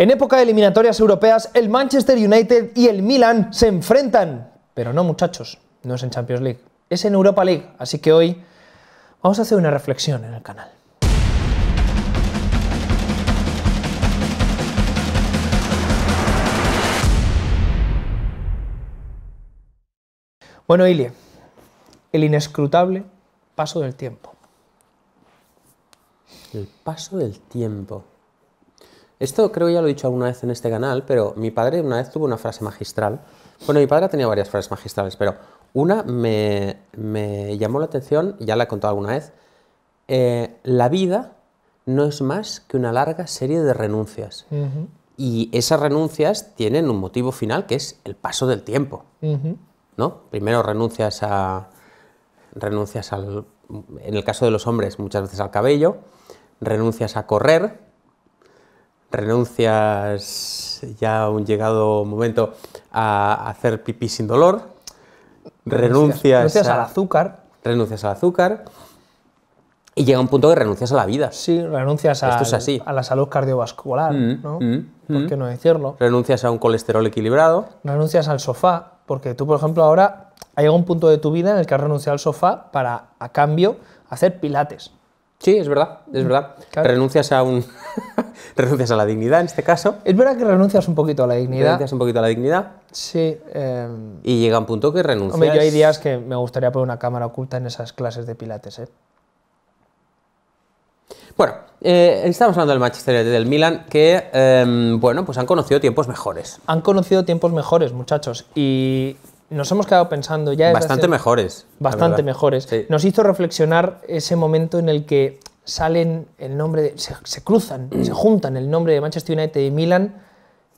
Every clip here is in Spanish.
En época de eliminatorias europeas, el Manchester United y el Milan se enfrentan. Pero no, muchachos, no es en Champions League, es en Europa League. Así que hoy vamos a hacer una reflexión en el canal. Bueno, Ilie, el inescrutable paso del tiempo. El paso del tiempo. Esto creo ya lo he dicho alguna vez en este canal, pero mi padre una vez tuvo una frase magistral. Bueno, mi padre tenía varias frases magistrales, pero una me, llamó la atención, ya la he contado alguna vez. Eh, la vida no es más que una larga serie de renuncias. Y esas renuncias tienen un motivo final que es el paso del tiempo. ¿no? Primero renuncias a. renuncias al. En el caso de los hombres, muchas veces al cabello, renuncias a correr, renuncias ya a un llegado momento a hacer pipí sin dolor, renuncias, al azúcar. Renuncias al azúcar. Y llega un punto que renuncias a la vida. Sí, renuncias a la salud cardiovascular, mm, ¿no? Mm, ¿Por mm. qué no decirlo? Renuncias a un colesterol equilibrado. Renuncias al sofá, porque tú, por ejemplo, ahora hay algún punto de tu vida en el que has renunciado al sofá para, a cambio, hacer pilates. Sí, es verdad, es mm, verdad. Renuncias a un renuncias a la dignidad en este caso. Es verdad que renuncias un poquito a la dignidad. Renuncias un poquito a la dignidad. Sí. Em, y llega un punto que renuncias. Hombre, yo hay días que me gustaría poner una cámara oculta en esas clases de pilates, ¿eh? Bueno, eh, estamos hablando del Manchester del Milan, que em, bueno, pues han conocido tiempos mejores. Han conocido tiempos mejores, muchachos. Y nos hemos quedado pensando ya. Bastante mejores. Bastante mejores. Nos hizo reflexionar ese momento en el que salen el nombre, se, se, cruzan, se juntan el nombre de Manchester United y Milan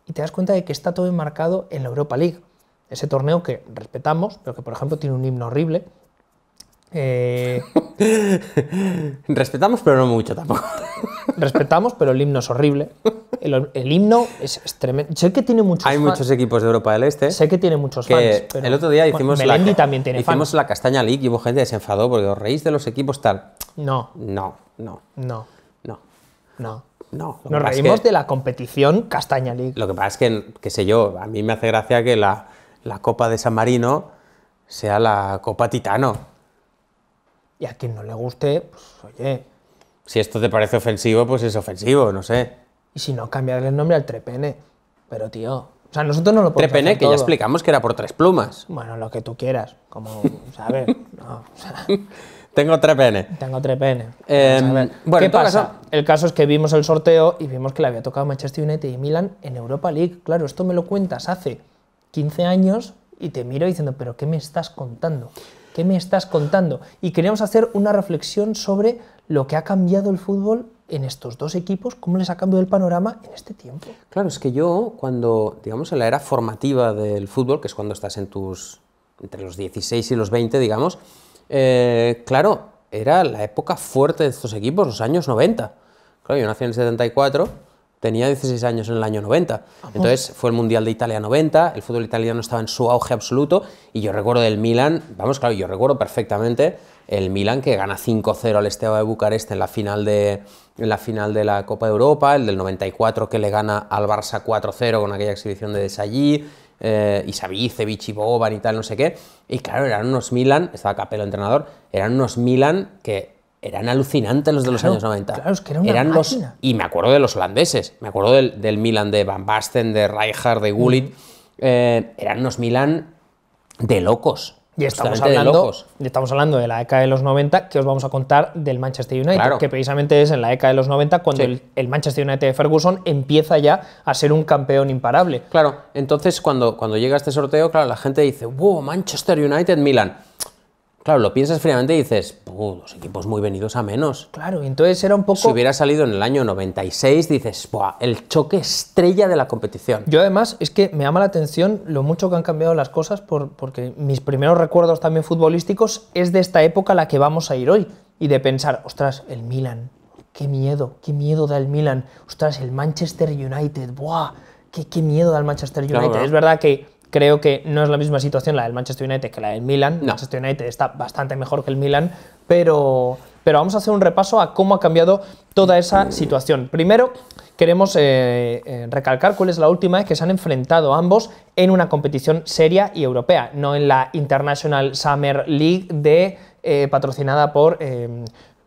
y te das cuenta de que está todo enmarcado en la Europa League. Ese torneo que respetamos, pero que por ejemplo tiene un himno horrible. Eh, respetamos, pero no mucho tampoco. respetamos, pero el himno es horrible. El, himno es, tremendo. Sé que tiene muchos Hay muchos equipos de Europa del Este. Sé que tiene muchos fans. el otro día hicimos, la, también tiene hicimos la Castaña League y hubo gente porque os reís de los equipos tal. No. No, no. No. No. No. Nos reímos de la competición Castaña League. Lo que pasa es que, qué sé yo, a mí me hace gracia que la, la Copa de San Marino sea la Copa Titano. Y a quien no le guste, pues oye, si esto te parece ofensivo, pues es ofensivo, no sé. Y si no, cambiarle el nombre al trepene. Pero tío, o sea, nosotros no lo podemos Trepene, que ya explicamos que era por tres plumas. Bueno, lo que tú quieras, como, ¿sabes? tengo trepene. Tengo trepene. Em, ¿Qué pasa? pasa? El caso es que vimos el sorteo y vimos que le había tocado Manchester United y Milan en Europa League. Claro, esto me lo cuentas hace 15 años y te miro diciendo, pero ¿qué me estás contando? ¿Qué me estás contando? Y queríamos hacer una reflexión sobre lo que ha cambiado el fútbol en estos dos equipos, cómo les ha cambiado el panorama en este tiempo. Claro, es que yo cuando, digamos, en la era formativa del fútbol, que es cuando estás en tus, entre los 16 y los 20, digamos, eh, claro, era la época fuerte de estos equipos, los años 90. Claro, yo nací en el 74, tenía 16 años en el año 90. Entonces fue el Mundial de Italia 90, el fútbol italiano estaba en su auge absoluto y yo recuerdo del Milan, vamos, claro, yo recuerdo perfectamente el Milan que gana 5-0 al Esteba de Bucarest en la final de, la final de la Copa de Europa, el del 94 que le gana al Barça 4-0 con aquella exhibición de Desallí, eh, Isabicevic y Boban y tal, no sé qué. Y claro, eran unos Milan, estaba Capello entrenador, eran unos Milan que eran alucinantes los de los años 90. Claro, es que era eran los, Y me acuerdo de los holandeses, me acuerdo del, del Milan de Van Basten, de Rijkaard, de Gullit. Mm. Eh, eran unos Milan de locos, y estamos, hablando, de estamos hablando de la década de los 90, que os vamos a contar del Manchester United, que precisamente es en la década de los 90 cuando el, Manchester United de Ferguson empieza ya a ser un campeón imparable. Claro, entonces cuando, cuando llega este sorteo, claro, la gente dice, wow, Manchester United, Milan. Claro, lo piensas fríamente y dices, los equipos muy venidos a menos. Claro, entonces era un poco... Si hubiera salido en el año 96, dices, el choque estrella de la competición. Yo además es que me llama la atención lo mucho que han cambiado las cosas porque mis primeros recuerdos también futbolísticos es de esta época a la que vamos a ir hoy y de pensar, ostras, el Milan, qué miedo, qué miedo da el Milan, ostras, el Manchester United, ¡buah! Qué, miedo da el Manchester United. Es verdad que Creo que no es la misma situación la del Manchester United que la del Milan. Manchester United está bastante mejor que el Milan, pero, pero vamos a hacer un repaso a cómo ha cambiado toda esa situación. Primero, queremos eh, eh, recalcar cuál es la última vez que se han enfrentado ambos en una competición seria y europea, no en la International Summer League de, eh, patrocinada por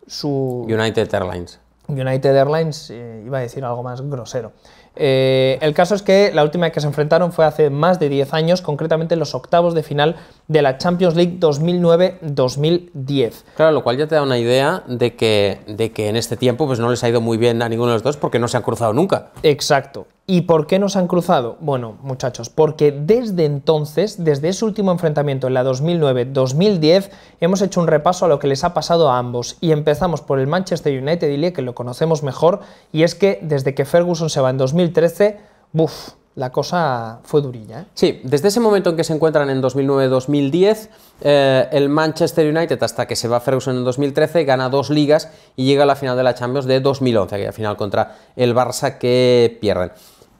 su... United Airlines. United Airlines, iba a decir algo más grosero. Eh, el caso es que la última vez que se enfrentaron fue hace más de 10 años, concretamente en los octavos de final de la Champions League 2009-2010. Claro, lo cual ya te da una idea de que, de que en este tiempo pues, no les ha ido muy bien a ninguno de los dos porque no se han cruzado nunca. Exacto. ¿Y por qué nos han cruzado? Bueno, muchachos, porque desde entonces, desde ese último enfrentamiento en la 2009-2010, hemos hecho un repaso a lo que les ha pasado a ambos. Y empezamos por el Manchester United y que lo conocemos mejor, y es que desde que Ferguson se va en 2013, ¡buf! La cosa fue durilla. ¿eh? Sí, desde ese momento en que se encuentran en 2009-2010, eh, el Manchester United, hasta que se va Ferguson en 2013, gana dos ligas y llega a la final de la Champions de 2011, al final contra el Barça que pierden.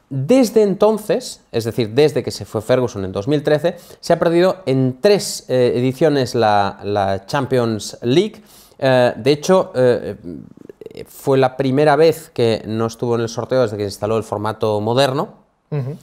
Desde entonces, es decir, desde que se fue Ferguson en 2013, se ha perdido en tres eh, ediciones la, Champions League. Eh, de hecho, eh, fue la primera vez que no estuvo en el sorteo desde que se instaló el formato moderno.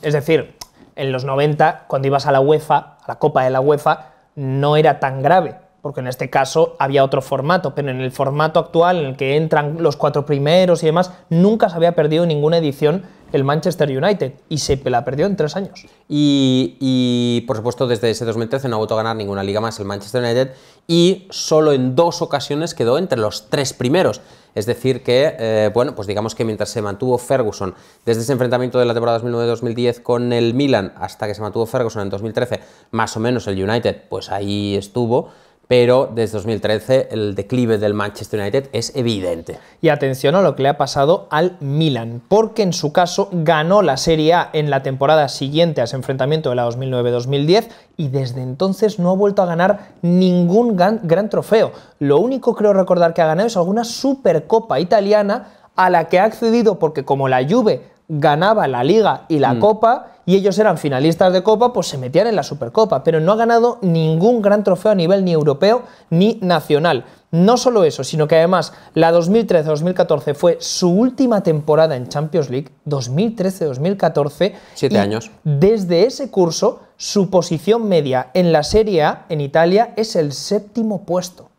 Es decir, en los 90, cuando ibas a la UEFA, a la Copa de la UEFA, no era tan grave, porque en este caso había otro formato, pero en el formato actual, en el que entran los cuatro primeros y demás, nunca se había perdido ninguna edición el Manchester United y se la perdió en tres años. Y, por supuesto desde ese 2013 no ha vuelto a ganar ninguna liga más el Manchester United y solo en dos ocasiones quedó entre los tres primeros. Es decir que, eh, bueno, pues digamos que mientras se mantuvo Ferguson desde ese enfrentamiento de la temporada 2009-2010 con el Milan hasta que se mantuvo Ferguson en 2013, más o menos el United, pues ahí estuvo pero desde 2013 el declive del Manchester United es evidente. Y atención a lo que le ha pasado al Milan, porque en su caso ganó la Serie A en la temporada siguiente a ese enfrentamiento de la 2009-2010 y desde entonces no ha vuelto a ganar ningún gran, trofeo. Lo único que creo recordar que ha ganado es alguna Supercopa italiana a la que ha accedido porque como la Juve ganaba la Liga y la mm. Copa y ellos eran finalistas de Copa, pues se metían en la Supercopa, pero no ha ganado ningún gran trofeo a nivel ni europeo ni nacional. No solo eso, sino que además la 2013-2014 fue su última temporada en Champions League, 2013-2014. Siete años. Desde ese curso, su posición media en la Serie A en Italia es el séptimo puesto.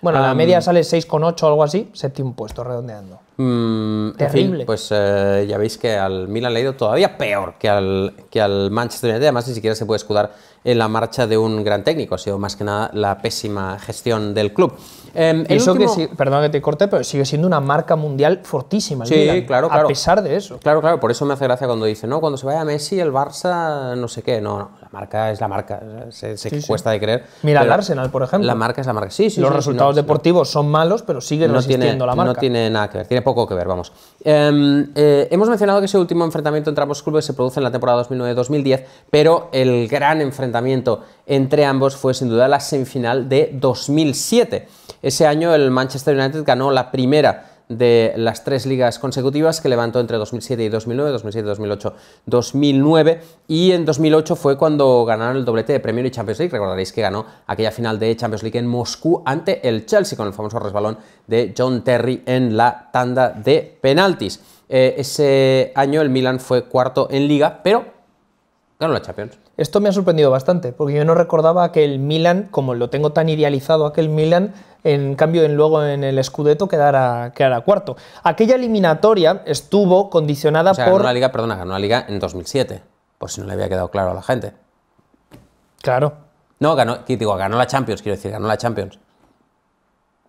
Bueno, la media sale 6,8 o algo así, séptimo puesto, redondeando. Terrible. Mm, en fin, pues eh, ya veis que al Milan le ha ido todavía peor que al, que al Manchester United. Además, ni siquiera se puede escudar en la marcha de un gran técnico. Ha sido más que nada la pésima gestión del club. Em, eso que, perdón que te corte, pero sigue siendo una marca mundial fortísima. sí, claro, claro. A pesar de eso. Claro, claro. Por eso me hace gracia cuando dice, no, cuando se vaya Messi, el Barça, no sé qué. No, no. La marca es la marca. Se, cuesta de creer. Mira el Arsenal, por ejemplo. La marca es la marca. Sí, sí. Los resultados deportivos son malos, pero sigue no resistiendo la marca. No tiene nada que ver poco que ver, vamos. Em, eh, hemos mencionado que ese último enfrentamiento entre ambos clubes se produce en la temporada 2009-2010, pero el gran enfrentamiento entre ambos fue sin duda la semifinal de 2007. Ese año el Manchester United ganó la primera de las tres ligas consecutivas que levantó entre 2007 y 2009, 2007, 2008, 2009 y en 2008 fue cuando ganaron el doblete de Premier y Champions League. Recordaréis que ganó aquella final de Champions League en Moscú ante el Chelsea con el famoso resbalón de John Terry en la tanda de penaltis. Eh, ese año el Milan fue cuarto en liga, pero ganó la Champions. Esto me ha sorprendido bastante, porque yo no recordaba que el Milan, como lo tengo tan idealizado, aquel Milan, en cambio en, luego en el Scudetto quedara, cuarto. Aquella eliminatoria estuvo condicionada o sea, por... la liga, perdona, ganó la liga en 2007, por si no le había quedado claro a la gente. Claro. No, ganó, digo, ganó la Champions, quiero decir, ganó la Champions.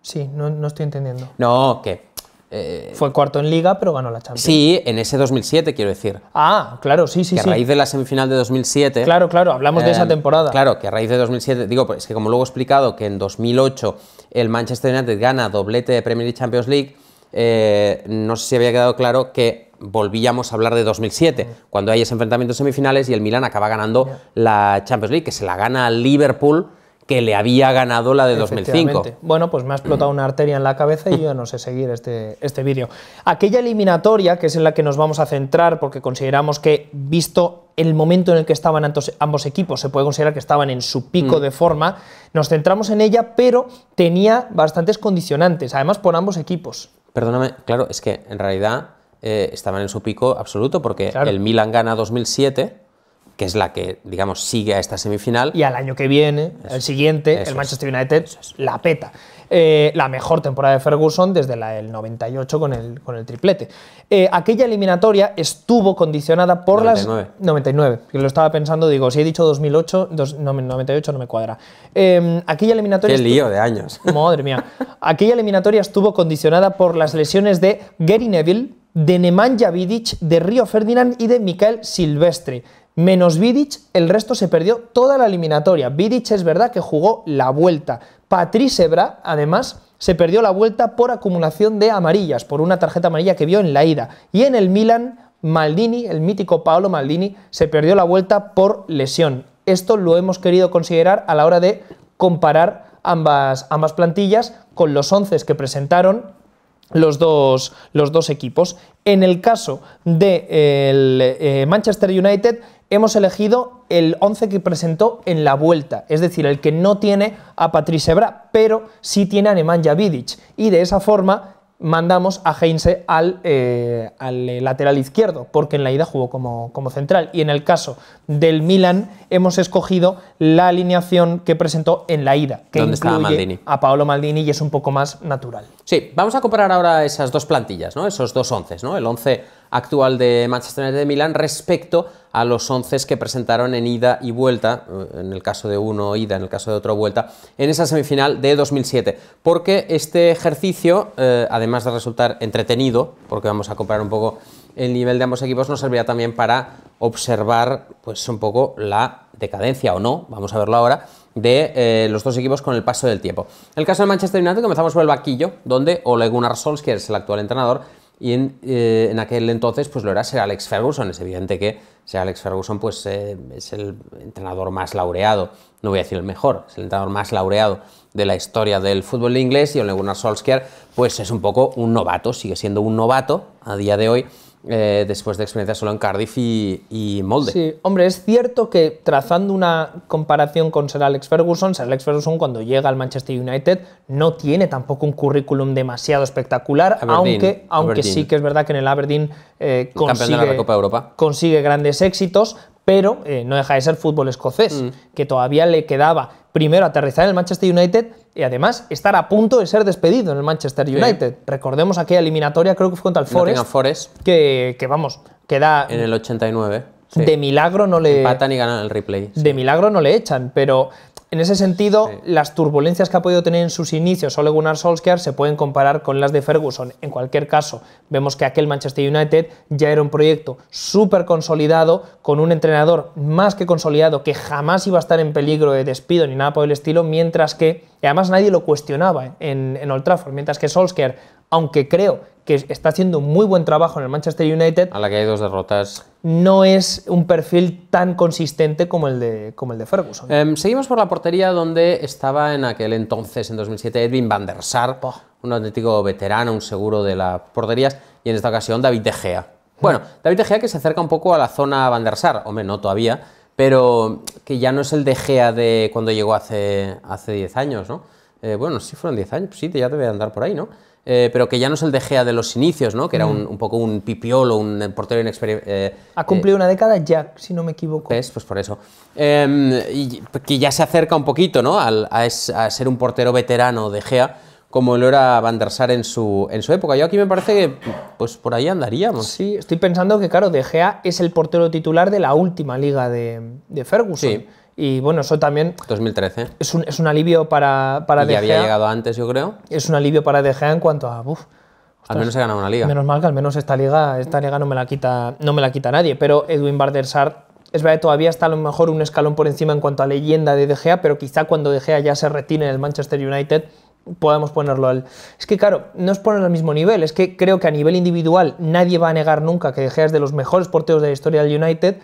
Sí, no, no estoy entendiendo. No, que eh, Fue cuarto en liga, pero ganó la Champions. Sí, en ese 2007, quiero decir. Ah, claro, sí, sí. Que a raíz de la semifinal de 2007. Claro, claro, hablamos de esa em, temporada. Claro, que a raíz de 2007, digo, pues, es que como luego he explicado que en 2008 el Manchester United gana doblete de Premier League Champions League, eh, no sé si había quedado claro que volvíamos a hablar de 2007, mm. cuando hay ese enfrentamiento de semifinales y el Milan acaba ganando la Champions League, que se la gana Liverpool que le había ganado la de 2005. Bueno, pues me ha explotado una arteria en la cabeza y yo no sé seguir este, este vídeo. Aquella eliminatoria, que es en la que nos vamos a centrar, porque consideramos que, visto el momento en el que estaban ambos equipos, se puede considerar que estaban en su pico mm. de forma, nos centramos en ella, pero tenía bastantes condicionantes, además por ambos equipos. Perdóname, claro, es que en realidad eh, estaban en su pico absoluto, porque el Milan gana 2007 que es la que, digamos, sigue a esta semifinal. Y al año que viene, el siguiente, el Manchester United la peta. Eh, la mejor temporada de Ferguson desde la 98 con el, con el triplete. Eh, aquella eliminatoria estuvo condicionada por las... 99. Que lo estaba pensando, digo, si he dicho 2008, 98 no me cuadra. Em, aquella eliminatoria... Qué lío de años. Madre mía. aquella eliminatoria estuvo condicionada por las lesiones de Gary Neville, de Nemanja Vidic, de Río Ferdinand y de Mikael Silvestre. Menos Vidic, el resto se perdió toda la eliminatoria. Vidic es verdad que jugó la vuelta. Patrice Evra, además, se perdió la vuelta por acumulación de amarillas, por una tarjeta amarilla que vio en la ida. Y en el Milan, Maldini, el mítico Paolo Maldini, se perdió la vuelta por lesión. Esto lo hemos querido considerar a la hora de comparar ambas, plantillas con los 11 que presentaron los dos, equipos. En el caso de eh, eh, Manchester United, hemos elegido el 11 que presentó en la vuelta, es decir, el que no tiene a Patrice Evra, pero sí tiene a Nemanja Vidic. Y de esa forma mandamos a Heinze al, eh, eh, lateral izquierdo, porque en la ida jugó como, como, central. Y en el caso del Milan, hemos escogido la alineación que presentó en la ida, que incluye Maldini? a Paolo Maldini y es un poco más natural. Sí, vamos a comparar ahora esas dos plantillas, ¿no? esos dos once, ¿no? el once actual de Manchester United de Milán respecto a los 11 que presentaron en ida y vuelta, eh, en el caso de uno ida, en el caso de otro vuelta, en esa semifinal de 2007. Porque este ejercicio, eh, además de resultar entretenido, porque vamos a comparar un poco el nivel de ambos equipos, nos servirá también para observar pues, un poco la decadencia o no, vamos a verlo ahora, de eh, los dos equipos con el paso del tiempo. En el caso de Manchester United comenzamos por el vaquillo, donde Ole Gunnar Solskjaer es el actual entrenador, y eh, en, aquel entonces, pues lo era ser Alex Ferguson. Es evidente que Sir Alex Ferguson pues, eh, es el entrenador más laureado, no voy a decir el mejor, es el entrenador más laureado de la historia del fútbol inglés. Y Ole Gunnar Solskjaer pues, es un poco un novato, sigue siendo un novato a día de hoy, eh, después de experiencia solo en Cardiff y, y, Molde. Sí, hombre, es cierto que trazando una comparación con Sir Alex Ferguson, Sir Alex Ferguson cuando llega al Manchester United no tiene tampoco un currículum demasiado espectacular, aunque, aunque sí que es verdad que en el Aberdeen eh, consigue, grandes éxitos, pero eh, no deja de ser fútbol escocés, mm. que todavía le quedaba primero aterrizar en el Manchester United y además estar a punto de ser despedido en el Manchester United. Recordemos aquella eliminatoria, creo que fue contra el Forest. Forest. Que, vamos, queda. En el 89. De milagro no le. Empatan y ganan el replay. De milagro no le echan, pero en ese sentido, las turbulencias que ha podido tener en sus inicios Ole Gunnar Solskjaer se pueden comparar con las de Ferguson. En cualquier caso, vemos que aquel Manchester United ya era un proyecto súper consolidado, con un entrenador más que consolidado que jamás iba a estar en peligro de despido ni nada por el estilo, mientras que, además nadie lo cuestionaba en, en Old Trafford, mientras que Solskjaer aunque creo que está haciendo muy buen trabajo en el Manchester United. A la que hay dos derrotas. No es un perfil tan consistente como el de, como el de Ferguson. Em, seguimos por la portería donde estaba en aquel entonces, en 2007, Edwin van der Sar, un auténtico veterano, un seguro de las porterías, y en esta ocasión David De Gea. Bueno, David De Gea que se acerca un poco a la zona van der Sar, hombre, no todavía, pero que ya no es el De Gea de cuando llegó hace, hace 10 años, ¿no? Eh, bueno, si fueron 10 años, sí, ya te voy andar por ahí, ¿no? Eh, pero que ya no es el De Gea de los inicios, ¿no? Que era un, mm. poco un pipiolo, un portero inexperimentado. Eh, ha cumplido eh, una década ya, si no me equivoco. Es, pues por eso. Em, y que ya se acerca un poquito, Al, a, ser un portero veterano De Gea, como lo era Van der Sar en su, en su época. Yo aquí me parece que, pues por ahí andaríamos. Sí, estoy pensando que, claro, De Gea es el portero titular de la última liga de, de Ferguson. Sí y bueno, eso también. 2013. Es un, alivio para, para y De había llegado antes, yo creo. Es un alivio para De Gea en cuanto a. al menos se ha ganado una liga. Menos mal que al menos esta liga, esta no me la quita, no me la quita nadie. Pero Edwin Bardersar es verdad todavía está a lo mejor un escalón por encima en cuanto a leyenda de De Gea, pero quizá cuando De ya se retire en el Manchester United podemos ponerlo al... Es que claro, no es ponerlo al mismo nivel, es que creo que a nivel individual nadie va a negar nunca que De Gea es de los mejores porteros de la historia del United,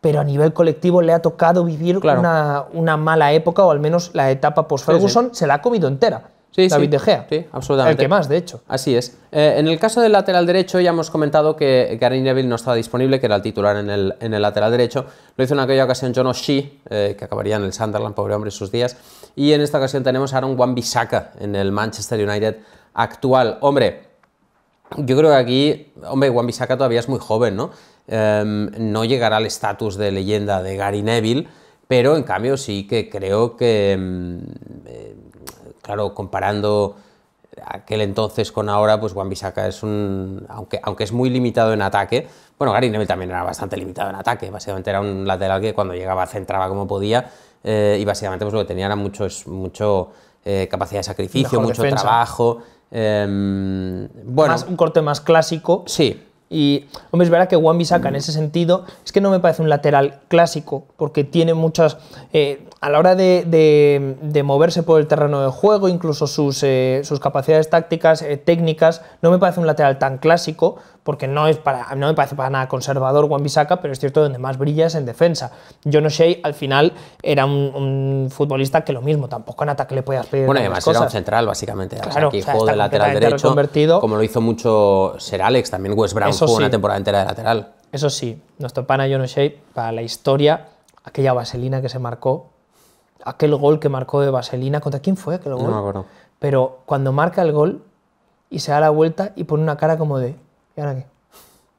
pero a nivel colectivo le ha tocado vivir una, mala época, o al menos la etapa post-Ferguson se la ha comido entera. David De Gea. Sí, absolutamente. El que más, de hecho. Así es. Eh, en el caso del lateral derecho, ya hemos comentado que Gary Neville no estaba disponible, que era el titular en el, lateral derecho. Lo hizo en aquella ocasión John Shee, eh, que acabaría en el Sunderland, pobre hombre, sus días. Y en esta ocasión tenemos a Aaron Wan-Bissaka en el Manchester United actual. Hombre, yo creo que aquí, hombre, Juan Bisaka todavía es muy joven, ¿no? Em, no llegará al estatus de leyenda de Gary Neville, pero en cambio sí que creo que, em, eh, claro, comparando aquel entonces con ahora, pues Juan es un, aunque, aunque es muy limitado en ataque, bueno, Gary Neville también era bastante limitado en ataque, básicamente era un lateral que cuando llegaba centraba como podía eh, y básicamente pues lo que tenía era mucho, mucho eh, capacidad de sacrificio, mucho trabajo. Em, un corte más clásico. Sí. Y, hombre, es verdad que Wambi saca en ese sentido es que no me parece un lateral clásico, porque tiene muchas. Eh, a la hora de, moverse por el terreno de juego, incluso sus, eh, capacidades tácticas, eh, técnicas, no me parece un lateral tan clásico, porque no, es para, no me parece para nada conservador Juan Bisaca, pero es cierto donde más brilla es en defensa. John O'Shea al final era un, futbolista que lo mismo, tampoco en ataque le podías pedir. Bueno, además era un central básicamente. aquí de lateral derecho, como lo hizo mucho Ser Alex, también Wes Brown jugó una temporada entera de lateral. Eso sí, nuestro pana John O'Shea, para la historia, aquella vaselina que se marcó, aquel gol que marcó de vaselina, ¿contra quién fue lo gol? No me acuerdo. Pero cuando marca el gol y se da la vuelta y pone una cara como de ¿Y ahora qué?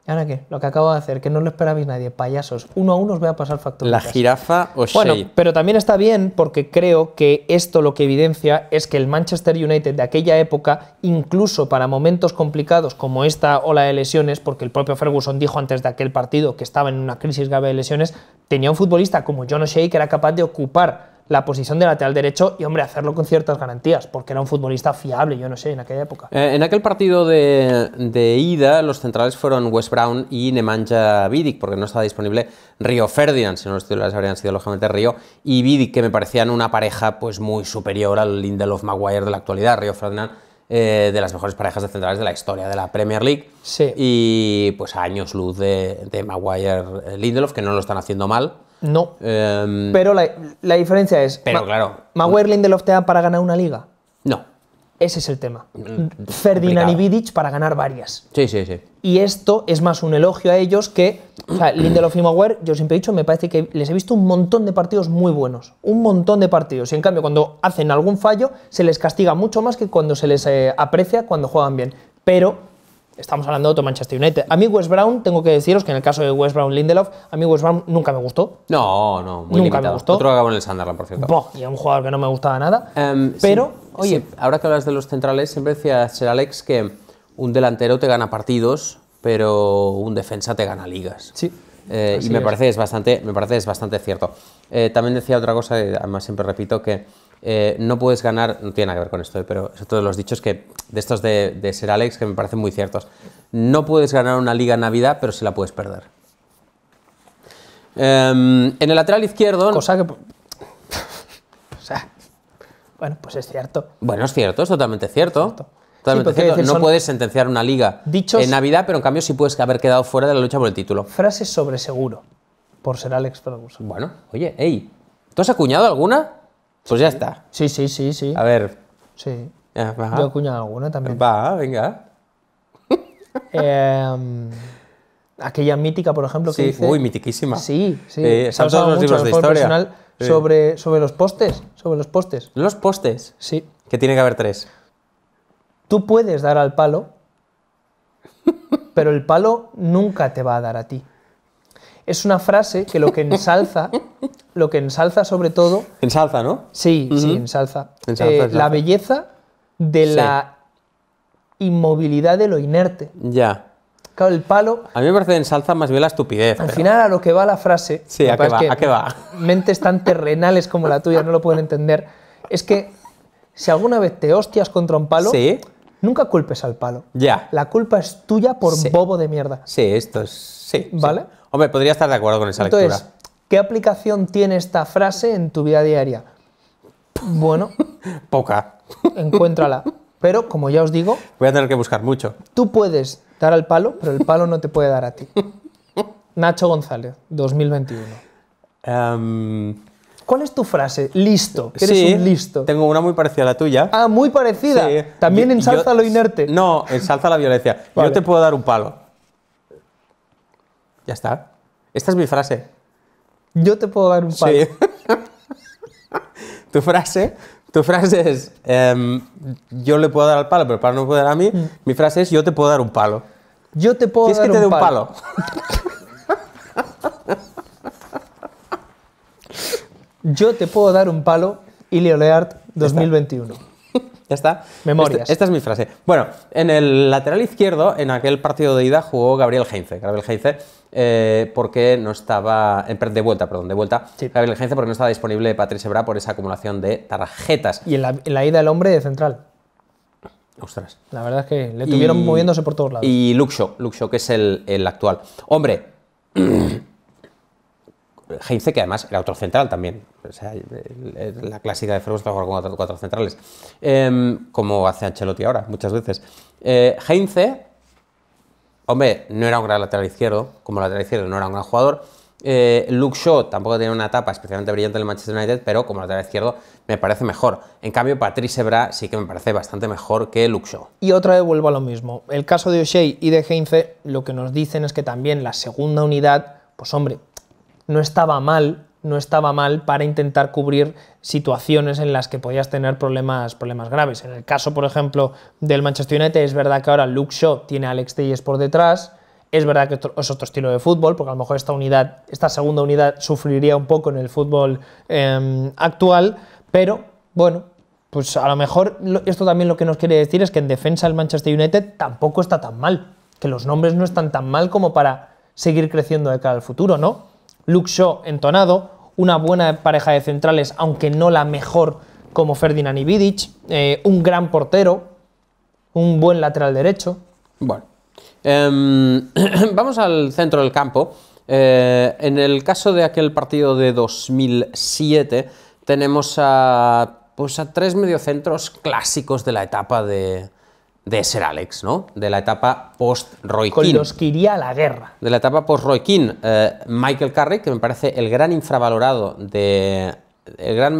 ahora qué? Lo que acabo de hacer, que no lo esperabais nadie, payasos. Uno a uno os voy a pasar facturas. La jirafa o Bueno, pero también está bien porque creo que esto lo que evidencia es que el Manchester United de aquella época, incluso para momentos complicados como esta ola de lesiones, porque el propio Ferguson dijo antes de aquel partido que estaba en una crisis grave de lesiones, tenía un futbolista como John O'Shea que era capaz de ocupar la posición de lateral derecho y, hombre, hacerlo con ciertas garantías, porque era un futbolista fiable, yo no sé, en aquella época. Eh, en aquel partido de, ida, los centrales fueron West Brown y Nemanja Vidic, porque no estaba disponible Río Ferdinand, si no los titulares habrían sido, lógicamente, Río y Vidic, que me parecían una pareja pues muy superior al Lindelof Maguire de la actualidad. Río Ferdinand eh, de las mejores parejas de centrales de la historia de la Premier League. Sí. Y pues años luz de, de Maguire eh, Lindelof, que no lo están haciendo mal no. Em, pero la, diferencia es. Pero claro. ¿Maguire pues- Lindelof te para ganar una liga? No. Ese es el tema. Mm, mm, Ferdinand y Vidic para ganar varias. Sí, sí, sí. Y esto es más un elogio a ellos que. O sea, Lindelof y Maguire, yo siempre he dicho, me parece que les he visto un montón de partidos muy buenos. Un montón de partidos. Y en cambio, cuando hacen algún fallo, se les castiga mucho más que cuando se les eh, aprecia cuando juegan bien. Pero estamos hablando de otro Manchester United. A mí West Brown, tengo que deciros que en el caso de West Brown Lindelof, a mí West Brown nunca me gustó. No, no, muy nunca me gustó. Otro acabó en el Sunderland, por cierto. y a un jugador que no me gustaba nada. Em, pero, oye, ahora que hablas de los centrales, siempre decía Sir Alex que un delantero te gana partidos, pero un defensa te gana ligas. Sí. Eh, y me parece es bastante, me parece es bastante cierto. Eh, también decía otra cosa, además siempre repito que eh, no puedes ganar, no tiene nada que ver con esto, eh, pero es otro los dichos que, de estos de, Ser Alex que me parecen muy ciertos. No puedes ganar una liga en Navidad, pero sí la puedes perder. Em, en el lateral izquierdo. Cosa que. o sea. Bueno, pues es cierto. Bueno, es cierto, es totalmente cierto. Totalmente cierto. no puedes sentenciar una liga en Navidad, pero en cambio sí puedes haber quedado fuera de la lucha por el título. Frases sobre seguro, por ser Alex Bueno, oye, hey, ¿tú has acuñado alguna? Pues ya está. Sí, sí, sí, sí. A ver. Sí. Yo alguna también. Va, venga. Em, aquella mítica, por ejemplo, sí. que Uy, mitiquísima. Sí, sí. Eh, los libros de historia. Sobre, sobre los postes, sobre los postes. ¿Los postes? Sí. Que tiene que haber tres. Tú puedes dar al palo, pero el palo nunca te va a dar a ti es una frase que lo que ensalza, lo que ensalza sobre todo... Ensalza, ¿no? Sí, sí, eh, ensalza. La belleza de la inmovilidad de lo inerte. Ya. Claro, el palo... A mí me parece que ensalza más bien la estupidez. Al final, a lo que va la frase... Sí, ¿a qué, va, ¿a qué va? Mentes tan terrenales como la tuya no lo pueden entender. Es que si alguna vez te hostias contra un palo... Sí Nunca culpes al palo. Ya. La culpa es tuya por bobo de mierda. Sí, esto es. Sí. ¿Vale? Hombre, podría estar de acuerdo con esa lectura. ¿Qué aplicación tiene esta frase en tu vida diaria? Bueno. Poca. Encuéntrala. Pero, como ya os digo. Voy a tener que buscar mucho. Tú puedes dar al palo, pero el palo no te puede dar a ti. Nacho González, 2021. ¿Cuál es tu frase? Listo. Eres un listo. Tengo una muy parecida a la tuya. Ah, muy parecida. También ensalza lo inerte. No, ensalza la violencia. Yo te puedo dar un palo. Ya está. Esta es mi frase. Yo te puedo dar un palo. tu frase. Tu frase es, em, yo le puedo dar al palo, pero el palo no puede dar a mí. Mm. Mi frase es, yo te puedo dar un palo. Yo te puedo dar, que te un, un palo? Yo te puedo dar un palo, Ilio Leart 2021. Ya está. Memorias. esta es mi frase. Bueno, en el lateral izquierdo, en aquel partido de ida, jugó Gabriel Heinze. Gabriel Heinze, eh, porque no estaba. Eh, de vuelta, perdón, de vuelta. Gabriel Heinze, porque no estaba disponible Patrice Ebra por esa acumulación de tarjetas. Y en la, ida, el hombre de central. Ostras. La verdad es que le tuvieron moviéndose por todos lados. Y Luxo, Luxo, que es el actual. Hombre, Heinze, que además era otro central también, o la clásica de Ferguson con cuatro, centrales, em, como hace Ancelotti ahora, muchas veces. Eh, Heinze, hombre, no era un gran lateral izquierdo, como lateral izquierdo no era un gran jugador. Eh, Luke Shaw tampoco tenía una etapa especialmente brillante en el Manchester United, pero como lateral izquierdo me parece mejor. En cambio, Patrice Evra sí que me parece bastante mejor que Luke Shaw. Y otra vez vuelvo a lo mismo. El caso de O'Shea y de Heinze, lo que nos dicen es que también la segunda unidad, pues hombre, no estaba mal, no estaba mal para intentar cubrir situaciones en las que podías tener problemas, problemas graves. En el caso, por ejemplo, del Manchester United, es verdad que ahora Luke Shaw tiene a Alex Telles por detrás, es verdad que es otro estilo de fútbol, porque a lo mejor esta unidad, esta segunda unidad sufriría un poco en el fútbol em, actual, pero bueno, pues a lo mejor esto también lo que nos quiere decir es que en defensa del Manchester United tampoco está tan mal, que los nombres no están tan mal como para seguir creciendo de cara al futuro, ¿no? Luxo entonado, una buena pareja de centrales, aunque no la mejor como Ferdinand y eh, un gran portero, un buen lateral derecho. Bueno, em, vamos al centro del campo. Eh, en el caso de aquel partido de 2007, tenemos a, pues a tres mediocentros clásicos de la etapa de, de Ser Alex, ¿no? De la etapa post-Roy Con los que iría a la guerra. De la etapa post-Roy eh, Michael Carrick, que me parece el gran infravalorado de... El gran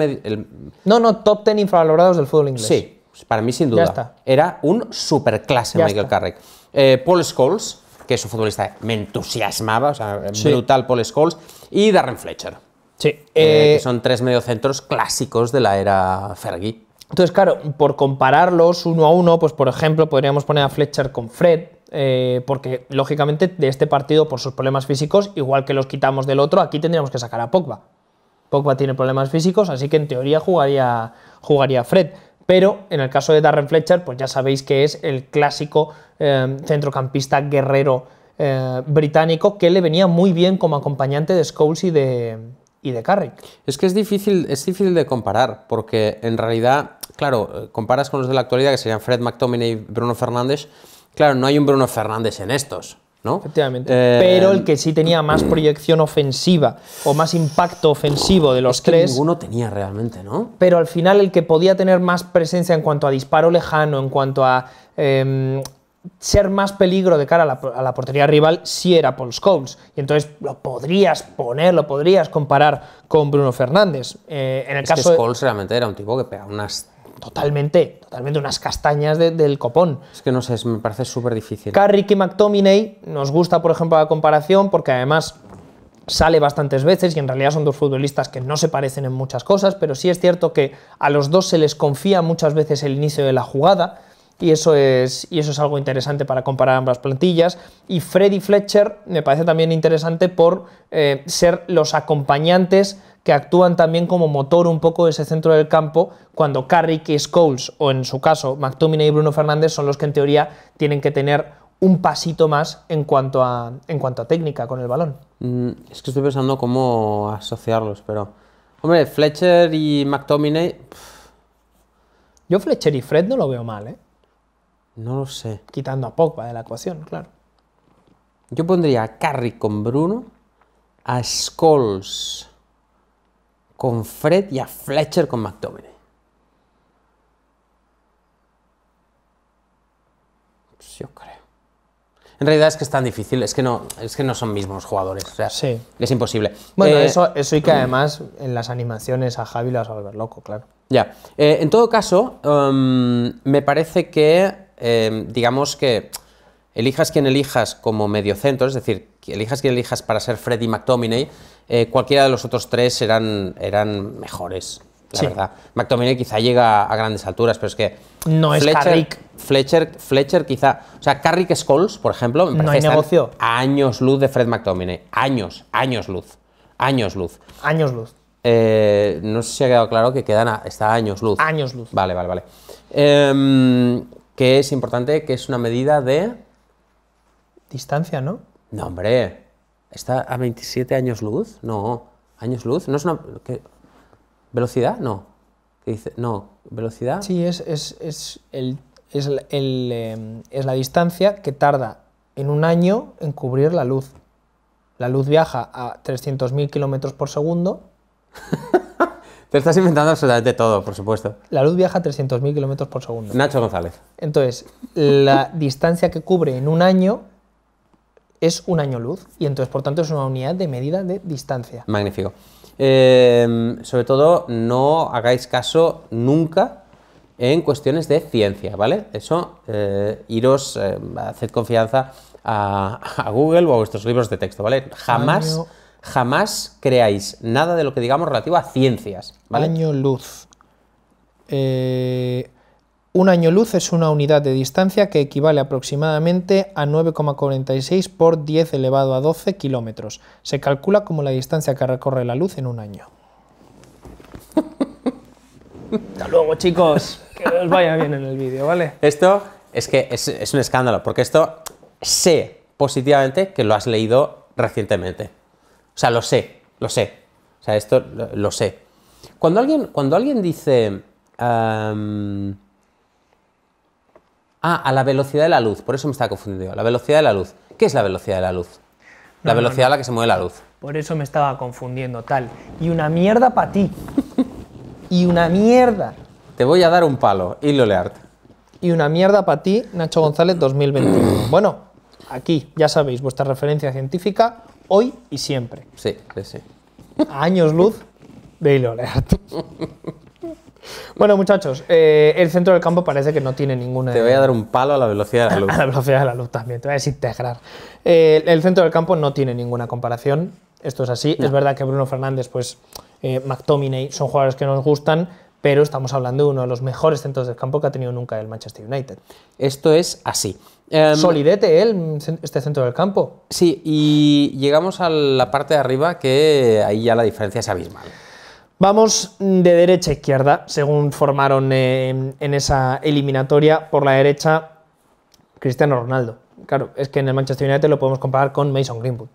No, no, top 10 infravalorados del fútbol inglés. Sí, para mí sin duda. Era un superclase Michael Carrick. Eh, Paul Scholes, que es un futbolista me entusiasmaba, brutal Paul Scholes, y Darren Fletcher. Sí. Eh, que son tres mediocentros clásicos de la era Fergie. Entonces, claro, por compararlos uno a uno, pues por ejemplo, podríamos poner a Fletcher con Fred, eh, porque lógicamente de este partido, por sus problemas físicos, igual que los quitamos del otro, aquí tendríamos que sacar a Pogba. Pogba tiene problemas físicos, así que en teoría jugaría, jugaría Fred. Pero en el caso de Darren Fletcher, pues ya sabéis que es el clásico eh, centrocampista guerrero eh, británico que le venía muy bien como acompañante de Scholes y de, y de Carrick. Es que es difícil, es difícil de comparar, porque en realidad, claro, eh, comparas con los de la actualidad, que serían Fred McTominay y Bruno Fernández. Claro, no hay un Bruno Fernández en estos. ¿No? Efectivamente. Eh, pero el que sí tenía más proyección ofensiva o más impacto ofensivo de los tres. Ninguno tenía realmente, ¿no? Pero al final el que podía tener más presencia en cuanto a disparo lejano, en cuanto a em, ser más peligro de cara a la, portería rival si era Paul Scholes. Y entonces lo podrías poner, lo podrías comparar con Bruno Fernández. Eh, en el caso Scholes realmente era un tipo que pegaba unas... Totalmente, totalmente unas castañas del copón. Es que no sé, me parece súper difícil. Carrick y McTominay nos gusta, por ejemplo, la comparación porque además sale bastantes veces y en realidad son dos futbolistas que no se parecen en muchas cosas, pero sí es cierto que a los dos se les confía muchas veces el inicio de la jugada y eso es, y eso es algo interesante para comparar ambas plantillas. Y Freddy Fletcher me parece también interesante por eh, ser los acompañantes que actúan también como motor un poco de ese centro del campo cuando Carrick y Scholes, o en su caso McTominay y Bruno Fernández, son los que en teoría tienen que tener un pasito más en cuanto a, en cuanto a técnica con el balón. Mm, es que estoy pensando cómo asociarlos, pero... Hombre, Fletcher y McTominay... Yo Fletcher y Fred no lo veo mal, ¿eh? No lo sé. Quitando a Pogba de la ecuación, claro. Yo pondría a Carrie con Bruno, a Scholes con Fred y a Fletcher con McTominay. Pues yo creo. En realidad es que es tan difícil, es que no, es que no son mismos jugadores. es imposible. Bueno, eh, eso, eso y que además en las animaciones a Javi lo vas a volver loco, claro. Ya. Eh, en todo caso, em, me parece que Em, digamos que elijas quien elijas como mediocentro, es decir, elijas quien elijas para ser Freddy McTominay, eh, cualquiera de los otros tres eran, eran mejores, la verdad. McTominay quizá llega a, grandes alturas, pero es que... No es Carrick. Fletcher, Fletcher quizá... O sea, Carrick Scholes, por ejemplo, no hay negocio, a años luz de Fred McTominay. Años, años luz. Años luz. Años luz. Eh, no sé si ha quedado claro que quedan está a años luz. Años luz. Vale, vale, vale. Eh, que es importante, que es una medida de... Distancia, ¿no? No, hombre. ¿Está a 27 años luz? No. ¿Años luz? ¿No es una... ¿Velocidad? No. dice? No. ¿Velocidad? Sí, es, el, es, em, es la distancia que tarda en un año en cubrir la luz. La luz viaja a 300.000 kilómetros por segundo Te estás inventando absolutamente todo, por supuesto. La luz viaja a 300.000 kilómetros por segundo. Nacho González. Entonces, la distancia que cubre en un año es un año luz y entonces, por tanto, es una unidad de medida de distancia. Magnífico. Em, sobre todo, no hagáis caso nunca en cuestiones de ciencia, ¿vale? Eso, eh, iros, eh, haced confianza a, Google o a vuestros libros de texto, ¿vale? Jamás jamás creáis nada de lo que digamos relativo a ciencias. ¿vale? Año luz. Eh, un año luz es una unidad de distancia que equivale aproximadamente a 9,46 por 10 elevado a 12 kilómetros. Se calcula como la distancia que recorre la luz en un año. Hasta luego, chicos. Que os vaya bien en el vídeo, ¿vale? Esto es que es un escándalo, porque esto sé positivamente que lo has leído recientemente. O sea, lo sé, lo sé. O sea, esto lo, sé. Cuando alguien, cuando alguien dice... ah, a la velocidad de la luz, por eso me estaba confundido. La velocidad de la luz. ¿Qué es la velocidad de la luz? La velocidad a la que se mueve la luz. Por eso me estaba confundiendo, tal. Y una mierda para ti. y una mierda. Te voy a dar un palo, y Leart. Y una mierda para ti, Nacho González 2021. bueno, aquí, ya sabéis, vuestra referencia científica hoy y siempre. Sí, sí, años luz de Hilo Bueno, muchachos, eh, el centro del campo parece que no tiene ninguna. Te voy a dar un palo a la velocidad de la luz. a la velocidad de la luz también, te voy a desintegrar. Eh, el centro del campo no tiene ninguna comparación. Esto es así. Es verdad que Bruno Fernández, pues, eh, McTominay son jugadores que nos gustan, pero estamos hablando de uno de los mejores centros del campo que ha tenido nunca el Manchester United. Esto es así. Em, Solidete él, este centro del campo. Sí, y llegamos a la parte de arriba que ahí ya la diferencia es abismal. Vamos de derecha a izquierda, según formaron em, en, esa eliminatoria. Por la derecha, Cristiano Ronaldo. Claro, es que en el Manchester United lo podemos comparar con Mason Greenwood.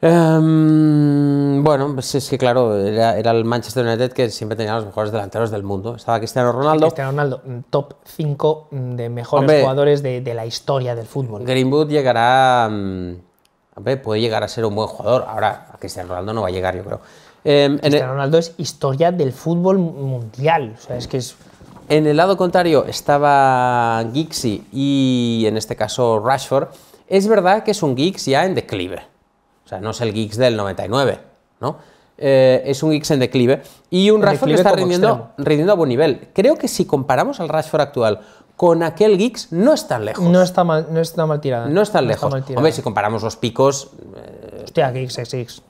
Em, bueno, pues es que claro, era, el Manchester United que siempre tenía los mejores delanteros del mundo. Estaba Cristiano Ronaldo. Cristiano Ronaldo, top 5 de mejores jugadores de, la historia del fútbol. Greenwood llegará. Mm, puede llegar a ser un buen jugador. Ahora, a Cristiano Ronaldo no va a llegar, yo creo. Em, Cristiano Ronaldo es historia del fútbol mundial. O que es. En el lado contrario estaba Gixi y en este caso Rashford. Es verdad que es un Giggs ya en declive. O sea, no es el Geeks del 99 eh, es un X en declive y un Rashford que está rindiendo, a buen nivel. Creo que si comparamos al Rashford actual con aquel Gix no es tan lejos. No está mal, no está mal tirada. No es tan lejos. Hombre, si comparamos los picos. Eh, Hostia, Gix, es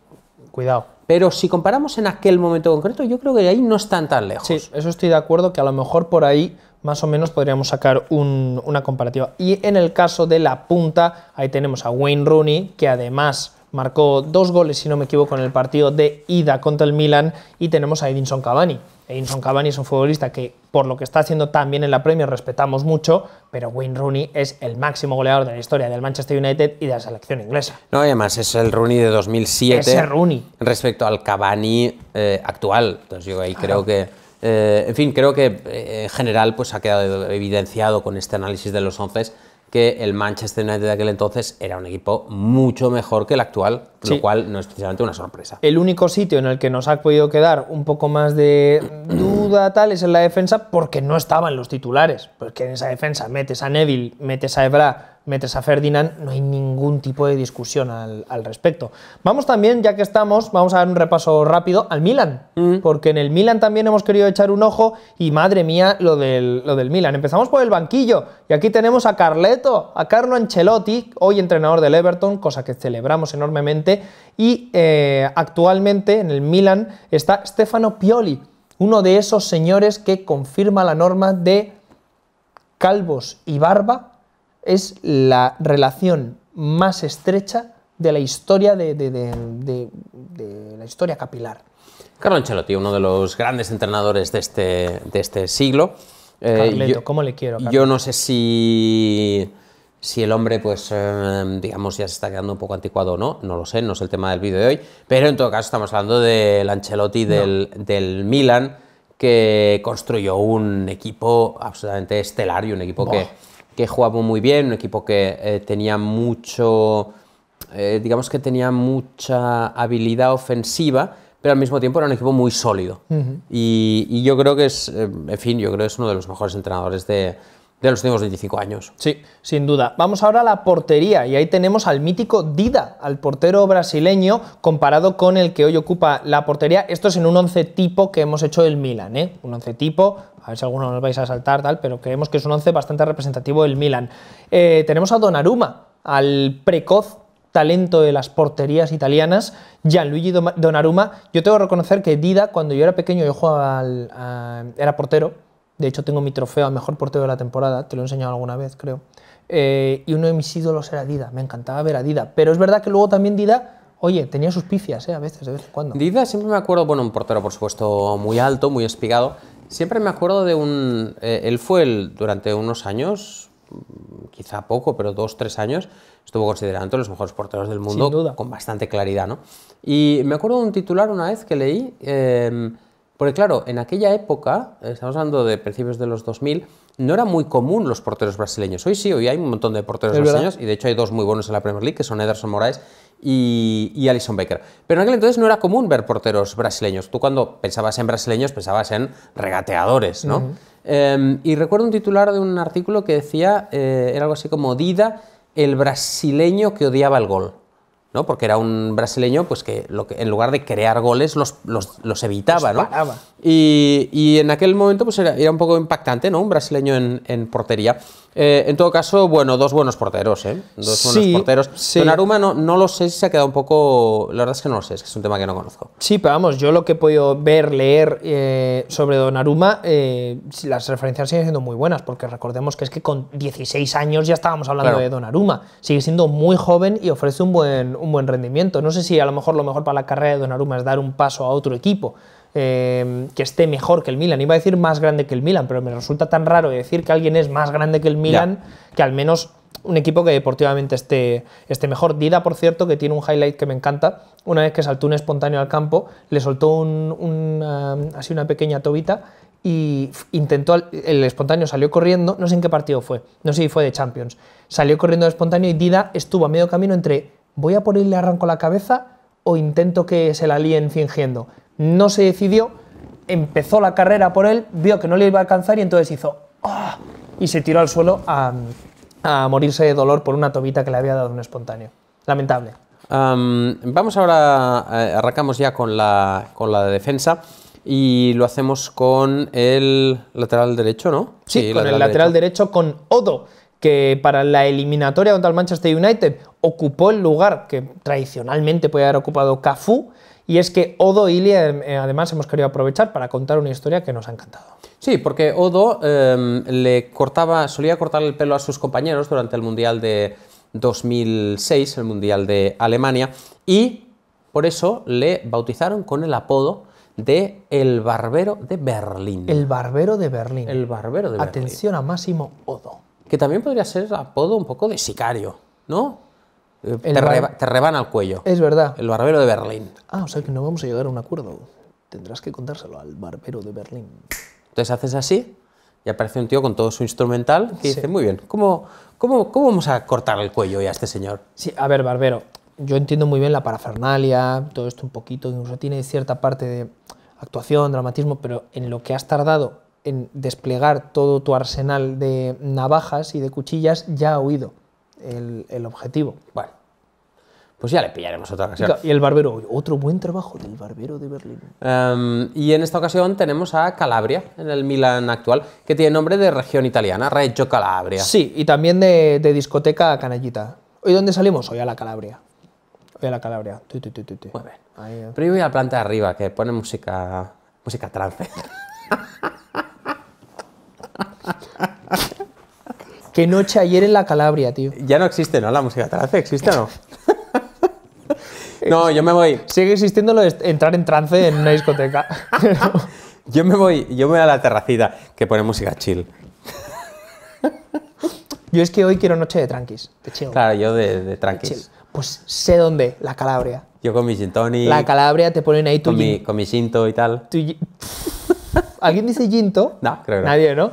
Cuidado. Pero si comparamos en aquel momento concreto, yo creo que ahí no están tan lejos. Sí, eso estoy de acuerdo, que a lo mejor por ahí más o menos podríamos sacar una comparativa. Y en el caso de la punta, ahí tenemos a Wayne Rooney, que además marcó dos goles, si no me equivoco, en el partido de ida contra el Milan y tenemos a Edinson Cavani. Edinson Cavani es un futbolista que, por lo que está haciendo también en la Premier, respetamos mucho, pero Wayne Rooney es el máximo goleador de la historia del Manchester United y de la selección inglesa. No, y además es el Rooney de 2007. Rooney. Respecto al Cavani eh, actual. Entonces yo ahí creo que... Eh, en fin, creo que eh, en general pues, ha quedado evidenciado con este análisis de los 11 que el Manchester United de aquel entonces era un equipo mucho mejor que el actual, lo cual no es precisamente una sorpresa. El único sitio en el que nos ha podido quedar un poco más de duda tal es en la defensa porque no estaban los titulares, porque en esa defensa metes a Neville, metes a Ebra, metes a Ferdinand, no hay ningún tipo de discusión al, respecto. Vamos también, ya que estamos, vamos a dar un repaso rápido al Milan, mm. porque en el Milan también hemos querido echar un ojo y madre mía lo del, lo del Milan. Empezamos por el banquillo y aquí tenemos a Carleto, a Carlo Ancelotti, hoy entrenador del Everton, cosa que celebramos enormemente, y eh, actualmente en el Milan está Stefano Pioli, uno de esos señores que confirma la norma de calvos y barba es la relación más estrecha de la historia de, de, la historia capilar. Carlo Ancelotti, uno de los grandes entrenadores de este, este siglo. Eh, yo, ¿cómo le quiero? Yo no sé si, si el hombre, pues, em, digamos, ya se está quedando un poco anticuado o no, no lo sé, no es el tema del vídeo de hoy, pero en todo caso estamos hablando del Ancelotti del, Milan, que construyó un equipo absolutamente estelar y un equipo que que jugaba muy bien, un equipo que eh, tenía mucho, eh, digamos que tenía mucha habilidad ofensiva, pero al mismo tiempo era un equipo muy sólido. y, yo creo que es, eh, en fin, yo creo es uno de los mejores entrenadores de, los últimos 25 años. Sí, sin duda. Vamos ahora a la portería y ahí tenemos al mítico Dida, al portero brasileño, comparado con el que hoy ocupa la portería. Esto es en un once tipo que hemos hecho el Milan, un once tipo a ver si alguno nos vais a saltar, tal, pero creemos que es un 11 bastante representativo del Milan. Eh, tenemos a Donnarumma, al precoz talento de las porterías italianas, Gianluigi Donnarumma. Yo tengo que reconocer que Dida, cuando yo era pequeño, yo jugaba era portero. De hecho, tengo mi trofeo a mejor portero de la temporada, te lo he enseñado alguna vez, creo. Eh, y uno de mis ídolos era Dida, me encantaba ver a Dida. Pero es verdad que luego también Dida Oye, tenía sus picias, ¿eh? A veces, de vez en cuando. Dida siempre me acuerdo, bueno, un portero, por supuesto, muy alto, muy espigado, Siempre me acuerdo de un... Eh, él fue el, durante unos años, quizá poco, pero dos, tres años, estuvo considerando los mejores porteros del mundo duda. con bastante claridad. ¿no? Y me acuerdo de un titular una vez que leí, em, porque claro, en aquella época, estamos hablando de principios de los 2000, no era muy común los porteros brasileños. Hoy sí, hoy hay un montón de porteros brasileños y de hecho hay dos muy buenos en la Premier League, que son Ederson Moraes y, Alison Becker. Pero en aquel entonces no era común ver porteros brasileños. Tú cuando pensabas en brasileños pensabas en regateadores, ¿no? Em, y recuerdo un titular de un artículo que decía, eh, era algo así como Dida, el brasileño que odiaba el gol. ¿no? Porque era un brasileño pues que, lo en lugar de crear goles los, los, evitaba. ¿no? y, y, en aquel momento pues era, era, un poco impactante, ¿no? un brasileño en, en portería. Eh, en todo caso, bueno, dos buenos porteros, ¿eh? Dos no, lo sé si se ha quedado un poco... La verdad es que no lo sé, es un tema que no conozco. Sí, pero vamos, yo lo que he podido ver, leer eh, sobre Donnarumma, eh, las referencias siguen siendo muy buenas, porque recordemos que es que con 16 años ya estábamos hablando de Donnarumma. Sigue siendo muy joven y ofrece un buen, un buen rendimiento. No sé si a lo mejor lo mejor para la carrera de Donnarumma es dar un paso a otro equipo, Em, que esté mejor que el Milan. Iba a decir más grande que el Milan, pero me resulta tan raro decir que alguien es más grande que el Milan que al menos un equipo que deportivamente esté, esté mejor. Dida, por cierto, que tiene un highlight que me encanta. Una vez que saltó un espontáneo al campo, le soltó un, así una pequeña tobita y intentó, el espontáneo salió corriendo, no sé en qué partido fue, no sé si fue de Champions. Salió corriendo el espontáneo y Dida estuvo a medio camino entre voy a ponerle arranco la cabeza o intento que se la líen fingiendo no se decidió, empezó la carrera por él, vio que no le iba a alcanzar y entonces hizo ¡ah! y se tiró al suelo a, morirse de dolor por una tobita que le había dado un espontáneo. Lamentable. vamos ahora, eh, arrancamos ya con la, defensa y lo hacemos con el lateral derecho, ¿no? Sí, con el lateral derecho. con Odo, que para la eliminatoria contra el Manchester United ocupó el lugar que tradicionalmente podía haber ocupado Cafú y es que Odo y Ilia, em, eh, además, hemos querido aprovechar para contar una historia que nos ha encantado. Sí, porque Odo em, le cortaba, solía cortar el pelo a sus compañeros durante el Mundial de 2006, el Mundial de Alemania, y por eso le bautizaron con el apodo de El Barbero de Berlín. El Barbero de Berlín. El Barbero de Berlín. Atención a Máximo Odo. Que también podría ser apodo un poco de sicario, ¿no? Eh, te, rebana el cuello. Es verdad. El barbero de Berlín. Ah, o sea que no vamos a llegar a un acuerdo. Tendrás que contárselo al barbero de Berlín. Entonces haces así y aparece un tío con todo su instrumental que dice, muy bien, ¿cómo, cómo, cómo vamos a cortar el cuello ya a este señor? Sí, a ver, barbero, yo entiendo muy bien la parafernalia, todo esto un poquito, incluso tiene cierta parte de actuación, dramatismo, pero en lo que has tardado en desplegar todo tu arsenal de navajas y de cuchillas, ya ha huido el, el objetivo. Bueno, pues ya le pillaremos otra ocasión. Y el barbero, otro buen trabajo del barbero de Berlín. Em, y en esta ocasión tenemos a Calabria, en el Milan actual, que tiene nombre de región italiana, Reggio Calabria. Sí, y también de, discoteca canallita. ¿Hoy dónde salimos? Hoy a la Calabria. Hoy a la Calabria. Muy bien. Eh. Pero yo voy a la planta de arriba, que pone música, música trance. Qué noche ayer en la Calabria, tío. Ya no existe, ¿no? La música trance, ¿existe o no? No, yo me voy. Sigue existiendo lo de entrar en trance en una discoteca. yo me voy, yo me voy a la terracita, que pone música chill. Yo es que hoy quiero noche de tranquis, de Claro, yo de, de tranquis. pues sé dónde, la Calabria. Yo con mi y La Calabria te ponen ahí tu con con mi y tal. ¿Alguien dice ginto? No, creo no. Nadie, ¿no?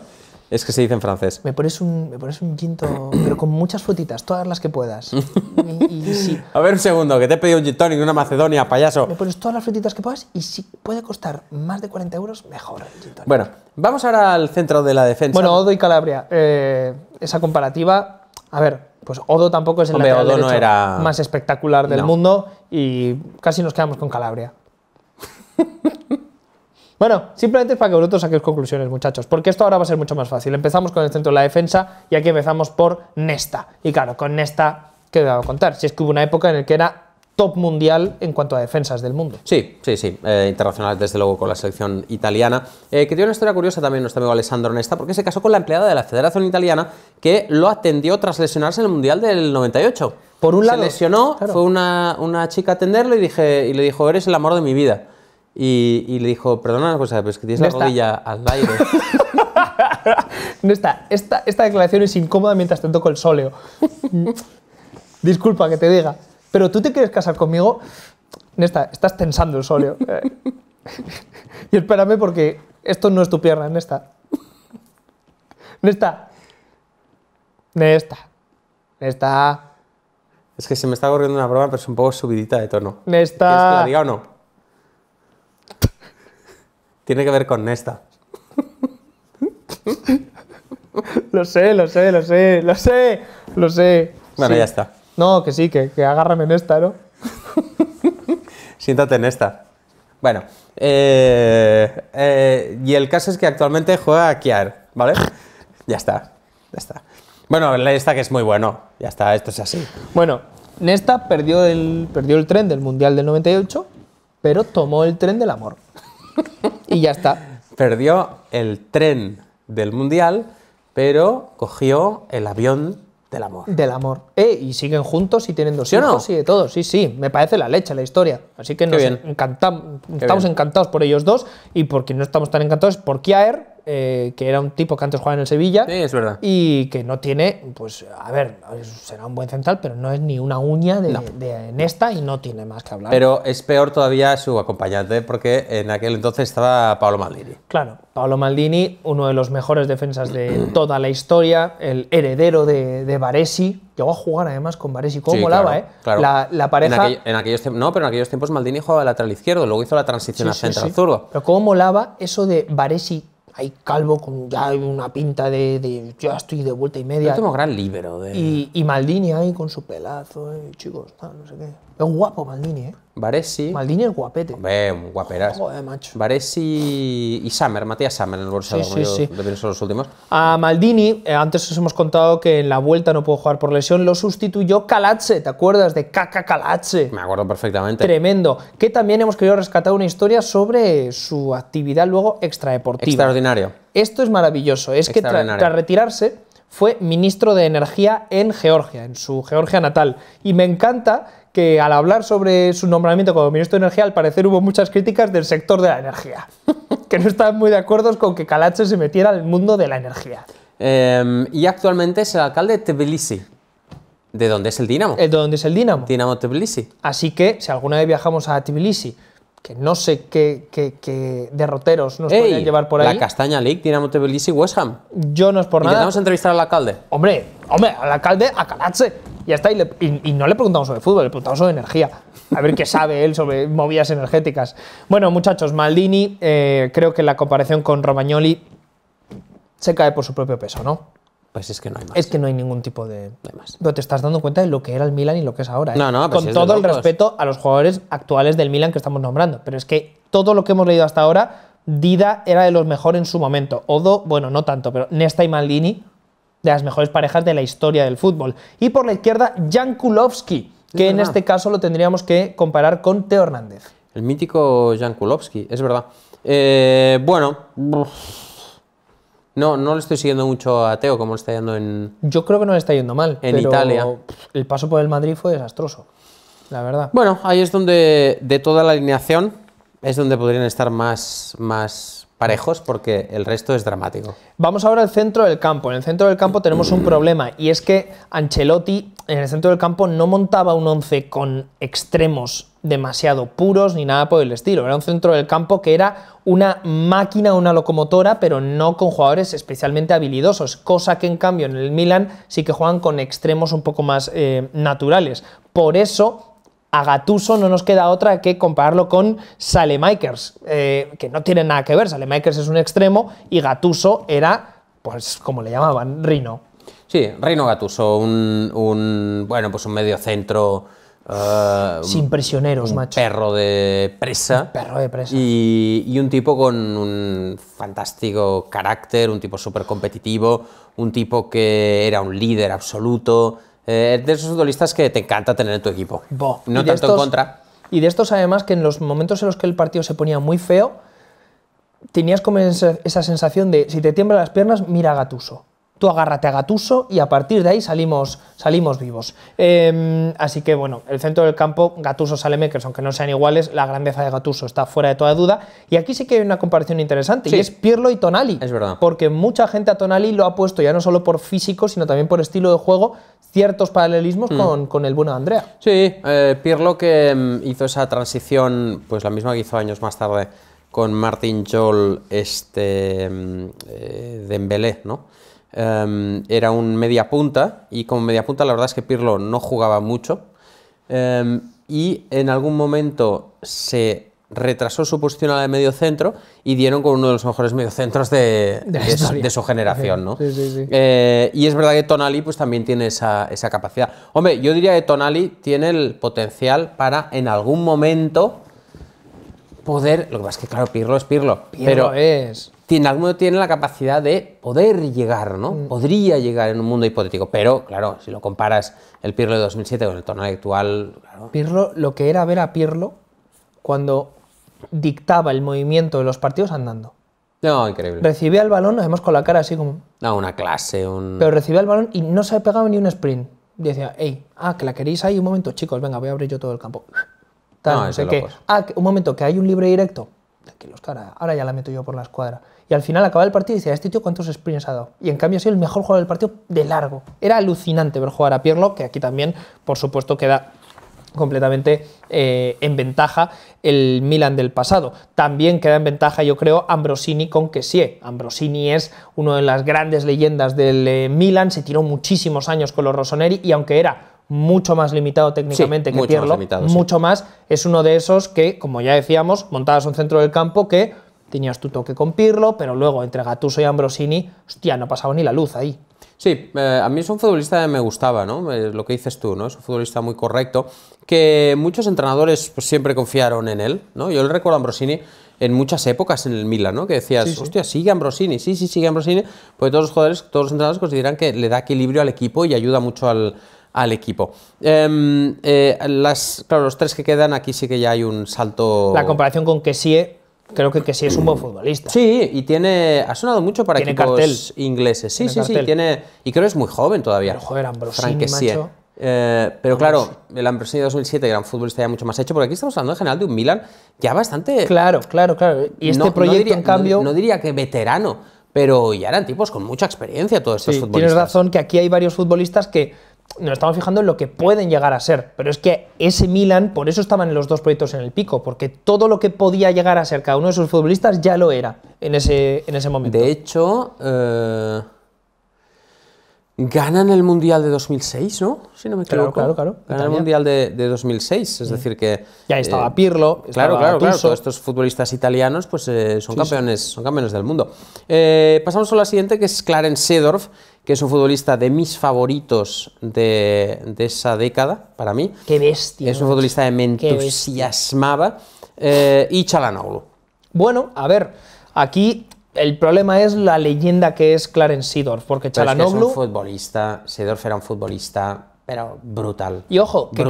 Es que se dice en francés. Me pones un, me pones un ginto, pero con muchas frutitas, todas las que puedas. A ver un segundo, que te he pedido un gin y una macedonia, payaso. Me pones todas las frutitas que puedas y si puede costar más de 40 euros, mejor Bueno, vamos ahora al centro de la defensa. Bueno, Odo y Calabria. Eh, esa comparativa, a ver, pues Odo tampoco es el más espectacular del mundo y casi nos quedamos con Calabria. Bueno, simplemente para que vosotros saquéis conclusiones, muchachos, porque esto ahora va a ser mucho más fácil. Empezamos con el centro de la defensa y aquí empezamos por Nesta. Y claro, con Nesta, ¿qué os a contar? Si es que hubo una época en la que era top mundial en cuanto a defensas del mundo. Sí, sí, sí, eh, internacional desde luego con la selección italiana, eh, que tiene una historia curiosa también nuestro amigo Alessandro Nesta, porque se casó con la empleada de la Federación Italiana que lo atendió tras lesionarse en el Mundial del 98. Por un lado. Se lesionó, fue una, chica a atenderlo y, dije, y le dijo, eres el amor de mi vida. Y, le dijo, perdona una cosa, pero es que tienes la rodilla al aire. no está. Esta, declaración es incómoda mientras te toco el sóleo. Disculpa que te diga. Pero tú te quieres casar conmigo. Nesta, estás tensando el Soleo. Eh, y espérame porque esto no es tu pierna, Nesta. Nesta. Nesta. Nesta. Es que se me está corriendo una broma, pero es un poco subidita de tono. Nesta. ¿Es que o no? tiene que ver con Nesta. lo sé, lo sé, lo sé, lo sé, lo sé. Bueno, ya está. No, que sí, que, que agárrame en esta, ¿no? Siéntate en esta. Bueno, eh, eh, y el caso es que actualmente juega a Kiar, ¿vale? ya está, ya está. Bueno, esta que es muy bueno, ya está, esto es así. Bueno, Nesta perdió el, perdió el tren del Mundial del 98, pero tomó el tren del amor. y ya está. Perdió el tren del Mundial, pero cogió el avión del amor. Del amor. Eh, y siguen juntos y tienen dos hijos no? de todo. Sí, sí. Me parece la leche la historia. Así que nos encantamos, estamos encantados por ellos dos y porque no estamos tan encantados por Kiaer, eh, que era un tipo que antes jugaba en el Sevilla. es verdad. Y que no tiene, pues, a ver, será un buen central, pero no es ni una uña de, Nesta y no tiene más que hablar. Pero es peor todavía su acompañante, porque en aquel entonces estaba Paolo Maldini. Claro, Paolo Maldini, uno de los mejores defensas de toda la historia, el heredero de, de Baresi. Llegó a jugar además con Baresi, cómo molaba, ¿eh? La, la, pareja. En, aquellos no, pero en aquellos tiempos Maldini jugaba lateral izquierdo, luego hizo la transición a central zurdo. Pero cómo molaba eso de Baresi ahí calvo con ya una pinta de, de ya estoy de vuelta y media. Yo gran libro. De... Y, Maldini ahí con su pelazo, eh, chicos, no sé qué. Es un guapo Maldini, ¿eh? Baresi. Maldini es guapete. Hombre, un guaperas. Joder, macho. Baresi y Summer, Matías Summer en el últimos, sí, sí, sí. los últimos. A Maldini, eh, antes os hemos contado que en la vuelta no pudo jugar por lesión, lo sustituyó Calache, ¿te acuerdas? De Caca Calache. Me acuerdo perfectamente. Tremendo. Que también hemos querido rescatar una historia sobre su actividad luego extradeportiva. Extraordinario. Esto es maravilloso. Es que tras retirarse fue ministro de Energía en Georgia, en su Georgia natal. Y me encanta que al hablar sobre su nombramiento como ministro de Energía, al parecer hubo muchas críticas del sector de la energía, que no estaban muy de acuerdo con que calache se metiera al mundo de la energía. Em, y actualmente es el alcalde de Tbilisi. ¿De dónde es el Dinamo? Eh, ¿De dónde es el Dinamo? Dinamo Tbilisi. Así que, si alguna vez viajamos a Tbilisi que no sé qué, qué, derroteros nos llevar por ahí. La Castaña League tiene a y West Ham. Yo no es por nada nada. Intentamos entrevistar al alcalde. Hombre, hombre, al alcalde, a Y está y, le, y, no le preguntamos sobre fútbol, le preguntamos sobre energía. A ver qué sabe él sobre movidas energéticas. Bueno, muchachos, Maldini, eh, creo que la comparación con Romagnoli se cae por su propio peso, ¿no? Pues es que no hay más. Es que no hay ningún tipo de. No hay más. te estás dando cuenta de lo que era el Milan y lo que es ahora. ¿eh? No, no, pues Con todo el respeto a los jugadores actuales del Milan que estamos nombrando. Pero es que todo lo que hemos leído hasta ahora, Dida era de los mejores en su momento. Odo, bueno, no tanto, pero Nesta y Maldini, de las mejores parejas de la historia del fútbol. Y por la izquierda, Jan Kulowski, que en este caso lo tendríamos que comparar con Teo Hernández. El mítico Jan Kulowski, es verdad. Eh, bueno. No, no le estoy siguiendo mucho a Teo, como le está yendo en. Yo creo que no le está yendo mal. En Italia. El paso por el Madrid fue desastroso, la verdad. Bueno, ahí es donde, de toda la alineación, es donde podrían estar más, más parejos porque el resto es dramático. Vamos ahora al centro del campo. En el centro del campo tenemos un problema y es que Ancelotti en el centro del campo no montaba un 11 con extremos demasiado puros ni nada por el estilo. Era un centro del campo que era una máquina, una locomotora, pero no con jugadores especialmente habilidosos, cosa que en cambio en el Milan sí que juegan con extremos un poco más eh, naturales. Por eso a Gatuso no nos queda otra que compararlo con Salemakers, eh, que no tiene nada que ver. Salemakers es un extremo y Gatuso era, pues como le llamaban, Rino. Sí, Rino Gatuso, un, bueno, pues un medio centro Ah, Sin prisioneros, macho. Perro de presa. perro de presa. Y, un tipo con un fantástico carácter, un tipo súper competitivo, un tipo que era un líder absoluto. Eh, de esos futbolistas que te encanta tener en tu equipo. No tanto en contra. Y de estos, además, que en los momentos en los que el partido se ponía muy feo, tenías como esa sensación de: si te tiemblan las piernas, mira Gatuso tú agárrate a Gatuso y a partir de ahí salimos, salimos vivos. Em, así que bueno, el centro del campo, Gatuso sale Mekers, aunque no sean iguales, la grandeza de Gatuso está fuera de toda duda. Y aquí sí que hay una comparación interesante, y es Pirlo y Tonali. Es verdad. Porque mucha gente a Tonali lo ha puesto ya no solo por físico, sino también por estilo de juego, ciertos paralelismos mm. con, el bueno de Andrea. Sí, eh, Pirlo que mm, hizo esa transición, pues la misma que hizo años más tarde con Martin Jol, este mm, eh, ¿no? Em, era un media punta y como media punta la verdad es que Pirlo no jugaba mucho em, y en algún momento se retrasó su posición a la de medio centro y dieron con uno de los mejores mediocentros de, de, su generación. ¿no? Eh, y es verdad que Tonali pues, también tiene esa, capacidad. Hombre, yo diría que Tonali tiene el potencial para en algún momento poder. Lo que pasa es que, claro, Pirlo es Pirlo pero es tiene, alguno tiene la capacidad de poder llegar, ¿no? Mm. Podría llegar en un mundo hipotético, pero claro, si lo comparas el Pirlo de 2007 con el torneo actual... Claro. Pirlo, lo que era ver a Pirlo cuando dictaba el movimiento de los partidos andando. No, increíble. Recibía el balón, nos vemos con la cara así como... No, una clase, un... Pero recibía el balón y no se pegaba ni un sprint. decía, hey, ah, que la queréis ahí, un momento, chicos, venga, voy a abrir yo todo el campo. no, no sé ah, que, ah, un momento, que hay un libre directo. Tranquilos, cara, ahora ya la meto yo por la escuadra. Y al final acababa el partido y decía, este tío cuántos sprints ha dado? Y en cambio ha sido el mejor jugador del partido de largo. Era alucinante ver jugar a Pierlo, que aquí también, por supuesto, queda completamente eh, en ventaja el Milan del pasado. También queda en ventaja, yo creo, Ambrosini con sí Ambrosini es uno de las grandes leyendas del eh, Milan, se tiró muchísimos años con los Rossoneri y aunque era mucho más limitado técnicamente que Pierlo, mucho más, es uno de esos que, como ya decíamos, montados un centro del campo que tenías tu toque con Pirlo, pero luego entre Gattuso y Ambrosini, hostia, no ha pasado ni la luz ahí. Sí, eh, a mí es un futbolista que me gustaba, ¿no? Eh, lo que dices tú, ¿no? Es un futbolista muy correcto, que muchos entrenadores pues, siempre confiaron en él, ¿no? Yo le recuerdo a Ambrosini en muchas épocas en el Milan, ¿no? Que decías, hostia, sigue Ambrosini, sí, sí, sigue Ambrosini, porque todos los jugadores, todos los entrenadores consideran que le da equilibrio al equipo y ayuda mucho al, equipo. Em, eh, las, claro, los tres que quedan, aquí sí que ya hay un salto... La comparación con Kessie creo que, sí es un buen futbolista. Sí, y tiene ha sonado mucho para equipos ingleses. Sí, sí, sí, tiene y creo que es muy joven todavía. Pero joder, Ambrosini, Eh, pero claro, el Ambrosini 2007 gran futbolista ya mucho más hecho, porque aquí estamos hablando en general de un Milan ya bastante... Claro, claro, claro. Y este proyecto, en cambio... No, diría que veterano, pero ya eran tipos con mucha experiencia todos estos sí, futbolistas. Tienes razón que aquí hay varios futbolistas que nos estamos fijando en lo que pueden llegar a ser, pero es que ese Milan, por eso estaban los dos proyectos en el pico, porque todo lo que podía llegar a ser cada uno de sus futbolistas ya lo era en ese, en ese momento. De hecho, eh, Ganan el Mundial de 2006, ¿no? Si no me equivoco. Claro, claro, Ganan el Mundial de, 2006, es decir que... Ya eh, estaba Pirlo, Claro, claro, claro. estos futbolistas italianos pues eh, son, campeones, son campeones del mundo. Eh, pasamos a la siguiente, que es Clarence Sedorf, que es un futbolista de mis favoritos de, esa década, para mí. ¡Qué bestia! Es un futbolista que me entusiasmaba. y Chalanoglu. Bueno, a ver, aquí el problema es la leyenda que es Clarence Seedorf, porque Chalanoglu... Es un futbolista, Seedorf era un futbolista era brutal. Y ojo, que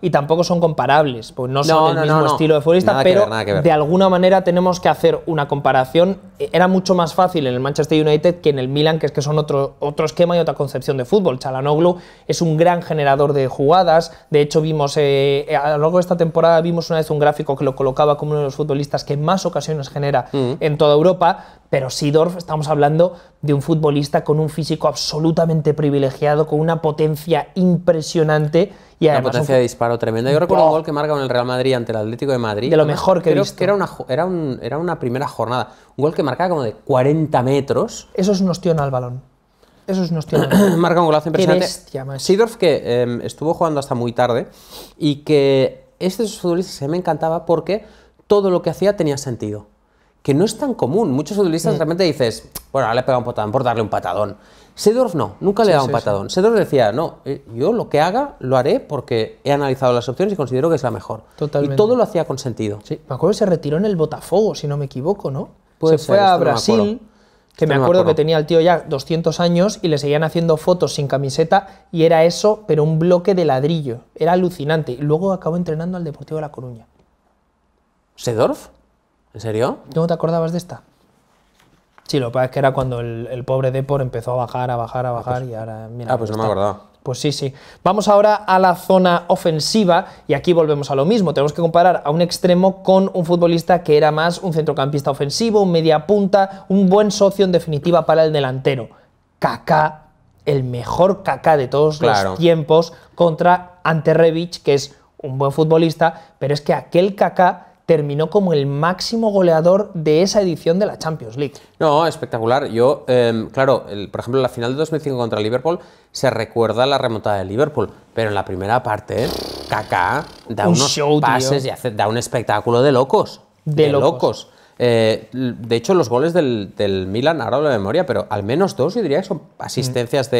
y tampoco son comparables, pues no, son el mismo estilo de futbolista, pero de alguna manera tenemos que hacer una comparación. E, era mucho más fácil en el Manchester United que en el Milan, que es que son otro, otro esquema y otra concepción de fútbol. Chalanoglu es un gran generador de jugadas, de hecho vimos, eh, eh, a lo largo de esta temporada vimos una vez un gráfico que lo colocaba como uno de los futbolistas que más ocasiones genera mm. en toda Europa, pero Sidorf estamos hablando de un futbolista con un físico absolutamente privilegiado, con una potencia increíble impresionante. Y la potencia de disparo tremenda. Yo recuerdo un gol que marca en el Real Madrid ante el Atlético de Madrid. De lo mejor que he visto. que era una, era, un, era una primera jornada. Un gol que marcaba como de 40 metros. Eso es un ostión al balón. Eso es un ostión. marca un golazo impresionante. Bestia, que em, estuvo jugando hasta muy tarde y que este futbolista se me encantaba porque todo lo que hacía tenía sentido. Que no es tan común. Muchos futbolistas mm. realmente dices, bueno, ahora le pegado un patadón por darle un patadón. Sedorf no, nunca le daba un patadón. Sedorf decía, no, eh, yo lo que haga lo haré porque he analizado las opciones y considero que es la mejor. Y todo lo hacía con sentido. Sí, me acuerdo que se retiró en el Botafogo, si no me equivoco, ¿no? se fue a Brasil, que me, acuerdo, que tenía el tío ya 200 años y le seguían haciendo fotos sin camiseta y era eso, pero un bloque de ladrillo. Era alucinante. Luego acabó entrenando al Deportivo de La Coruña. ¿Sedorf? ¿En serio? ¿No te acordabas de esta? Sí, lo que pasa es que era cuando el, pobre Depor empezó a bajar, a bajar, a ah, bajar pues y ahora... Mira, ah, pues no me me acordaba. Pues sí, sí. Vamos ahora a la zona ofensiva y aquí volvemos a lo mismo. Tenemos que comparar a un extremo con un futbolista que era más un centrocampista ofensivo, un media punta, un buen socio en definitiva para el delantero. Kaká, el mejor Kaká de todos los tiempos contra Ante Rebic, que es un buen futbolista, pero es que aquel Kaká terminó como el máximo goleador de esa edición de la Champions League. No, espectacular. Yo, em, claro, por ejemplo, la final de 2005 contra Liverpool se recuerda la remontada de Liverpool, pero en la primera parte, Kaká da unos pases y hace, da un espectáculo de locos. De, locos. Eh, de hecho, los goles del, Milan, ahora lo de memoria, pero al menos dos yo diría que son asistencias mm.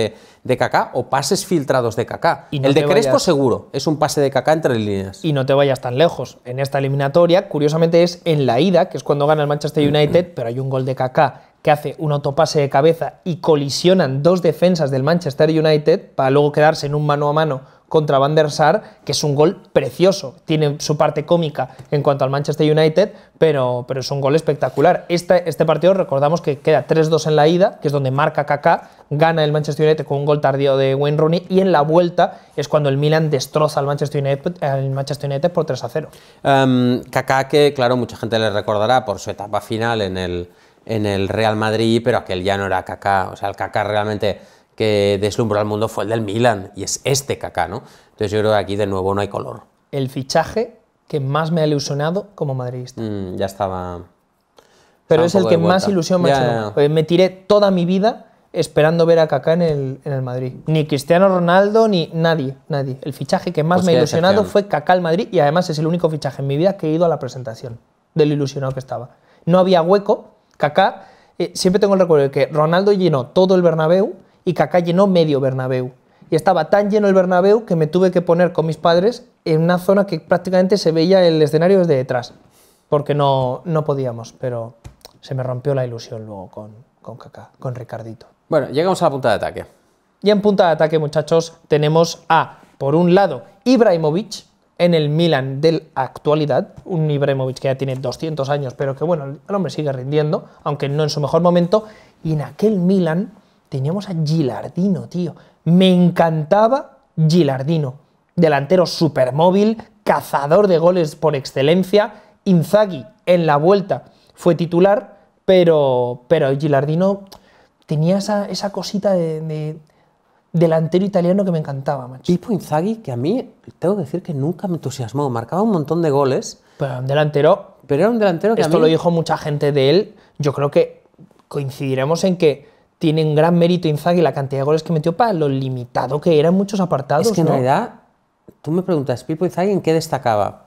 de, Kaká o pases filtrados de Kaká. el de Crespo seguro, es un pase de Kaká entre líneas. Y no te vayas tan lejos. En esta eliminatoria, curiosamente es en la ida, que es cuando gana el Manchester mm. United, pero hay un gol de Kaká que hace un autopase de cabeza y colisionan dos defensas del Manchester United para luego quedarse en un mano a mano contra Van der Sar, que es un gol precioso. Tiene su parte cómica en cuanto al Manchester United, pero, pero es un gol espectacular. Este, este partido recordamos que queda 3-2 en la ida, que es donde marca Kaká, gana el Manchester United con un gol tardío de Wayne Rooney y en la vuelta es cuando el Milan destroza al Manchester United, al Manchester United por 3-0. Em, Kaká que, claro, mucha gente le recordará por su etapa final en el, en el Real Madrid, pero aquel ya no era Kaká. O sea, el Kaká realmente que deslumbró al mundo fue el del Milan, y es este Kaká, ¿no? Entonces yo creo que aquí de nuevo no hay color. El fichaje que más me ha ilusionado como madridista. Mm, ya estaba... Pero es el que más ilusión me ha me tiré toda mi vida esperando ver a Kaká en el, Madrid. Ni Cristiano Ronaldo, ni nadie, nadie. El fichaje que más pues me ha ilusionado fue Kaká al Madrid y además es el único fichaje en mi vida que he ido a la presentación, del ilusionado que estaba. No había hueco, Kaká, eh, siempre tengo el recuerdo de que Ronaldo llenó todo el Bernabéu y Kaká llenó medio Bernabéu. Y estaba tan lleno el Bernabéu que me tuve que poner con mis padres en una zona que prácticamente se veía el escenario desde detrás, porque no, no podíamos, pero se me rompió la ilusión luego con, con Kaká, con Ricardito. Bueno, llegamos a la punta de ataque. Y en punta de ataque, muchachos, tenemos a, por un lado, Ibrahimovic en el Milan de la actualidad, un Ibrahimovic que ya tiene 200 años, pero que bueno, el hombre sigue rindiendo, aunque no en su mejor momento, y en aquel Milan Teníamos a Gilardino, tío. Me encantaba Gilardino. Delantero supermóvil, cazador de goles por excelencia. Inzaghi en la vuelta fue titular, pero, pero Gilardino tenía esa, esa cosita de, delantero italiano que me encantaba, macho. Tipo Inzaghi, que a mí, tengo que decir que nunca me entusiasmó. Marcaba un montón de goles. Pero era un delantero. Pero era un delantero que. Esto lo dijo mucha gente de él. Yo creo que coincidiremos en que tienen un gran mérito Inzaghi la cantidad de goles que metió para lo limitado que era muchos apartados. Es que en realidad, tú me preguntas, Pipo Inzaghi en qué destacaba.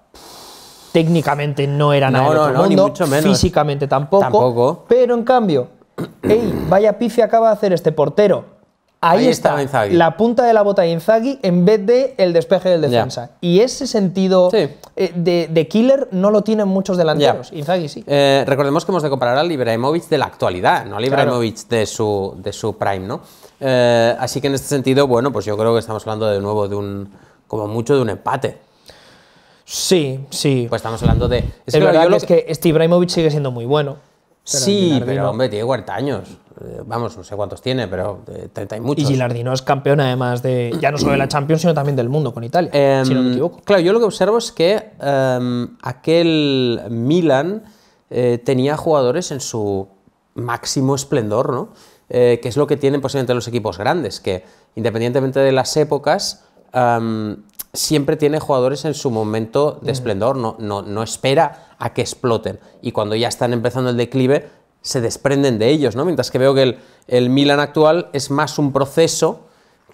Técnicamente no era nada no, ni mucho menos. físicamente tampoco, tampoco. Pero en cambio, ey, vaya pife acaba de hacer este portero Ahí, está, la punta de la bota de Inzaghi en vez de el despeje del defensa. Y ese sentido eh, de, killer no lo tienen muchos delanteros. Inzaghi sí. Eh, recordemos que hemos de comparar al Ibrahimovic de la actualidad, no al Ibrahimovic de, su, de su prime, ¿no? Eh, así que en este sentido, bueno, pues yo creo que estamos hablando de nuevo de un, como mucho de un empate. Sí, sí. Pues estamos hablando de... Es, es que Steve Ibrahimovic sigue siendo muy bueno. sí, pero hombre, tiene 40 años. Eh, vamos, no sé cuántos tiene, pero 30 eh, y muchos. Y Gilardino es campeón además de, ya no solo de la mm. Champions, sino también del mundo con Italia, si no me em, equivoco. Claro, yo lo que observo es que em, aquel Milan eh, tenía jugadores en su máximo esplendor, ¿no? que es lo que tienen posiblemente los equipos grandes, que independientemente de las épocas, em, siempre tiene jugadores en su momento de mm. esplendor, no, no espera a que exploten. Y cuando ya están empezando el declive, se desprenden de ellos, ¿no? Mientras que veo que el, el Milan actual es más un proceso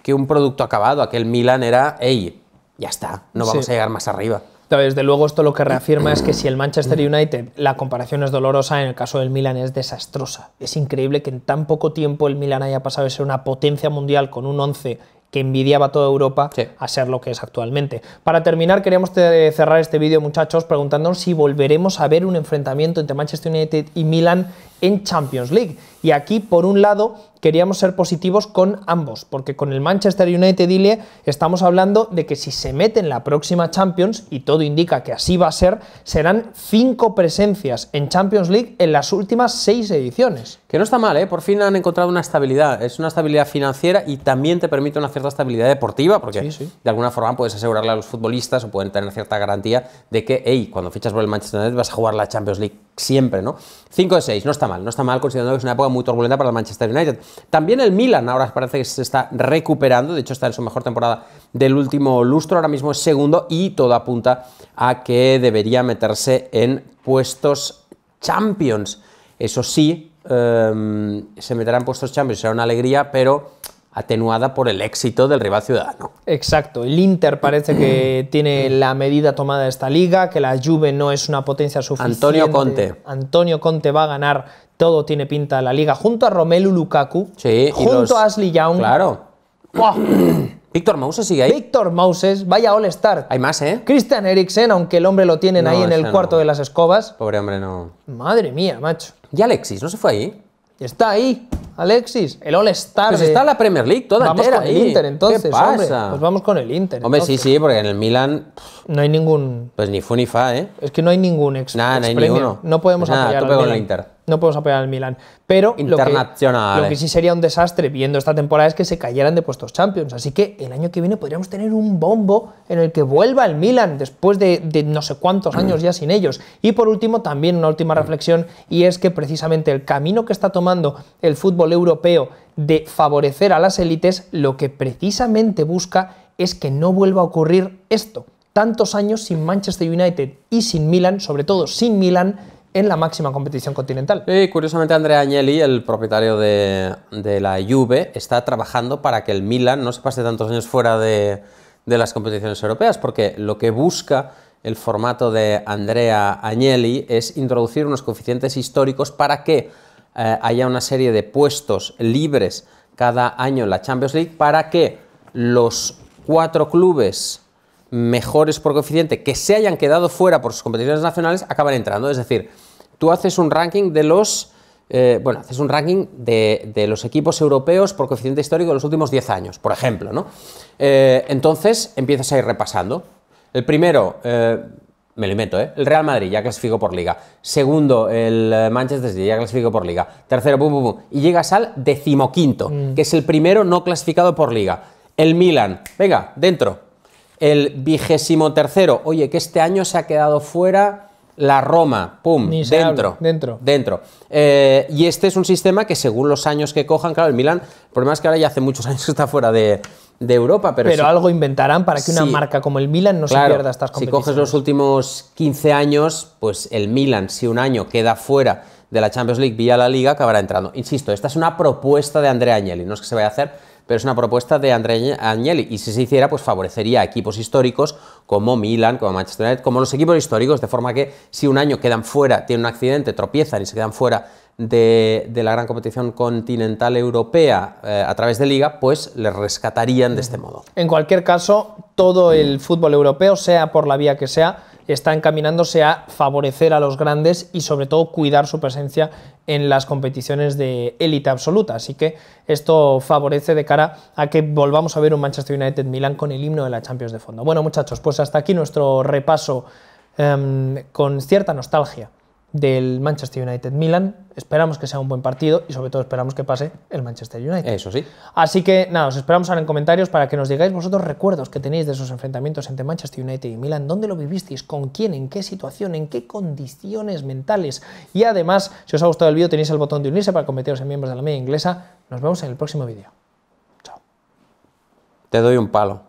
que un producto acabado. Aquel Milan era, hey, ya está, no vamos a llegar más arriba. Desde luego, esto lo que reafirma es que si el Manchester United, la comparación es dolorosa, en el caso del Milan es desastrosa. Es increíble que en tan poco tiempo el Milan haya pasado de ser una potencia mundial con un 11 que envidiaba toda Europa a ser lo que es actualmente. Para terminar, queríamos eh, cerrar este vídeo, muchachos, preguntándonos si volveremos a ver un enfrentamiento entre Manchester United y Milan en Champions League. Y aquí, por un lado, queríamos ser positivos con ambos, porque con el Manchester United dile estamos hablando de que si se mete en la próxima Champions, y todo indica que así va a ser, serán cinco presencias en Champions League en las últimas seis ediciones. Que no está mal, ¿eh? por fin han encontrado una estabilidad, es una estabilidad financiera y también te permite una cierta estabilidad deportiva, porque de alguna forma puedes asegurarle a los futbolistas o pueden tener cierta garantía de que, cuando fichas por el Manchester United vas a jugar la Champions League siempre, ¿no? cinco de seis, no está mal, no está mal considerando que es una época muy turbulenta para el Manchester United. También el Milan ahora parece que se está recuperando, de hecho está en su mejor temporada del último lustro, ahora mismo es segundo y todo apunta a que debería meterse en puestos Champions. Eso sí, em, se meterá en puestos Champions, será una alegría, pero atenuada por el éxito del rival ciudadano. Exacto, el Inter parece que tiene la medida tomada de esta liga, que la Juve no es una potencia suficiente. Antonio Conte. Antonio Conte va a ganar, todo tiene pinta de la liga, junto a Romelu Lukaku, sí, junto a Ashley Young. Claro. Víctor Mouses sigue ahí. Víctor Mouses, vaya All-Star. Hay más, ¿eh? Christian Eriksen, aunque el hombre lo tienen ahí en el cuarto de las escobas. Pobre hombre, no. Madre mía, macho. ¿Y Alexis? ¿No se fue ahí? Está ahí, Alexis, el All-Star. Pues está la Premier League toda Vamos entera con el Inter, entonces, ¿Qué pasa? Pues vamos con el Inter. Hombre, sí, sí, porque en el Milan... no hay ningún... Pues ni fu ni fa, ¿eh? Es que no hay ningún ex Nada, no hay ninguno. No podemos pues Nada, apoyar con el Inter no podemos apoyar al Milan. Pero Internacional, lo, que, eh. sí sería un desastre viendo esta temporada es que se cayeran de puestos Champions. Así que el año que viene podríamos tener un bombo en el que vuelva el Milan después de, de no sé cuántos mm. años ya sin ellos. Y por último, también una última mm. reflexión, y es que precisamente el camino que está tomando el fútbol europeo de favorecer a las élites, lo que precisamente busca es que no vuelva a ocurrir esto. Tantos años sin Manchester United y sin Milan, sobre todo sin Milan, en la máxima competición continental. Y curiosamente Andrea Agnelli, el propietario de, la Juve, está trabajando para que el Milan no se pase tantos años fuera de, las competiciones europeas, porque lo que busca el formato de Andrea Agnelli es introducir unos coeficientes históricos para que eh, haya una serie de puestos libres cada año en la Champions League para que los cuatro clubes mejores por coeficiente que se hayan quedado fuera por sus competiciones nacionales acaban entrando. Es decir, tú haces un ranking de los... Eh, bueno, haces un ranking de, de, los equipos europeos por coeficiente histórico de los últimos 10 años, por ejemplo, ¿no? Eh, entonces empiezas a ir repasando. El primero, eh, me lo invento, ¿eh? El Real Madrid, ya clasificó por liga. Segundo, el Manchester City, ya clasificó por liga. Tercero, pum, pum, pum. Y llegas al decimoquinto, mm. que es el primero no clasificado por liga. El Milan, venga, dentro. El vigésimo tercero, oye, que este año se ha quedado fuera la Roma, pum, dentro, dentro. Dentro. Eh, y este es un sistema que según los años que cojan, claro, el Milan, el problema es que ahora ya hace muchos años que está fuera de, Europa. Pero, algo inventarán para que una marca como el Milan no se pierda estas competiciones. Si coges los últimos 15 años, pues el Milan, si un año queda fuera de la Champions League vía la Liga, acabará entrando. Insisto, esta es una propuesta de Andrea Agnelli, no es que se vaya a hacer, pero es una propuesta de Andrea Agnelli y si se hiciera, pues favorecería a equipos históricos como Milan, como Manchester United, como los equipos históricos, de forma que si un año quedan fuera, tienen un accidente, tropiezan y se quedan fuera de, la gran competición continental europea eh, a través de liga, pues les rescatarían de este modo. En cualquier caso, todo el fútbol europeo, sea por la vía que sea, está encaminándose a favorecer a los grandes y sobre todo cuidar su presencia en las competiciones de élite absoluta. Así que esto favorece de cara a que volvamos a ver un Manchester United Milan con el himno de la Champions de fondo. Bueno muchachos, pues hasta aquí nuestro repaso em, con cierta nostalgia del Manchester United-Milan. Esperamos que sea un buen partido y sobre todo esperamos que pase el Manchester United. Eso sí. Así que nada, os esperamos ahora en comentarios para que nos digáis vosotros recuerdos que tenéis de esos enfrentamientos entre Manchester United y Milan, dónde lo vivisteis, con quién, en qué situación, en qué condiciones mentales. Y además, si os ha gustado el vídeo, tenéis el botón de unirse para convertiros en miembros de la media inglesa. Nos vemos en el próximo vídeo. Chao. Te doy un palo.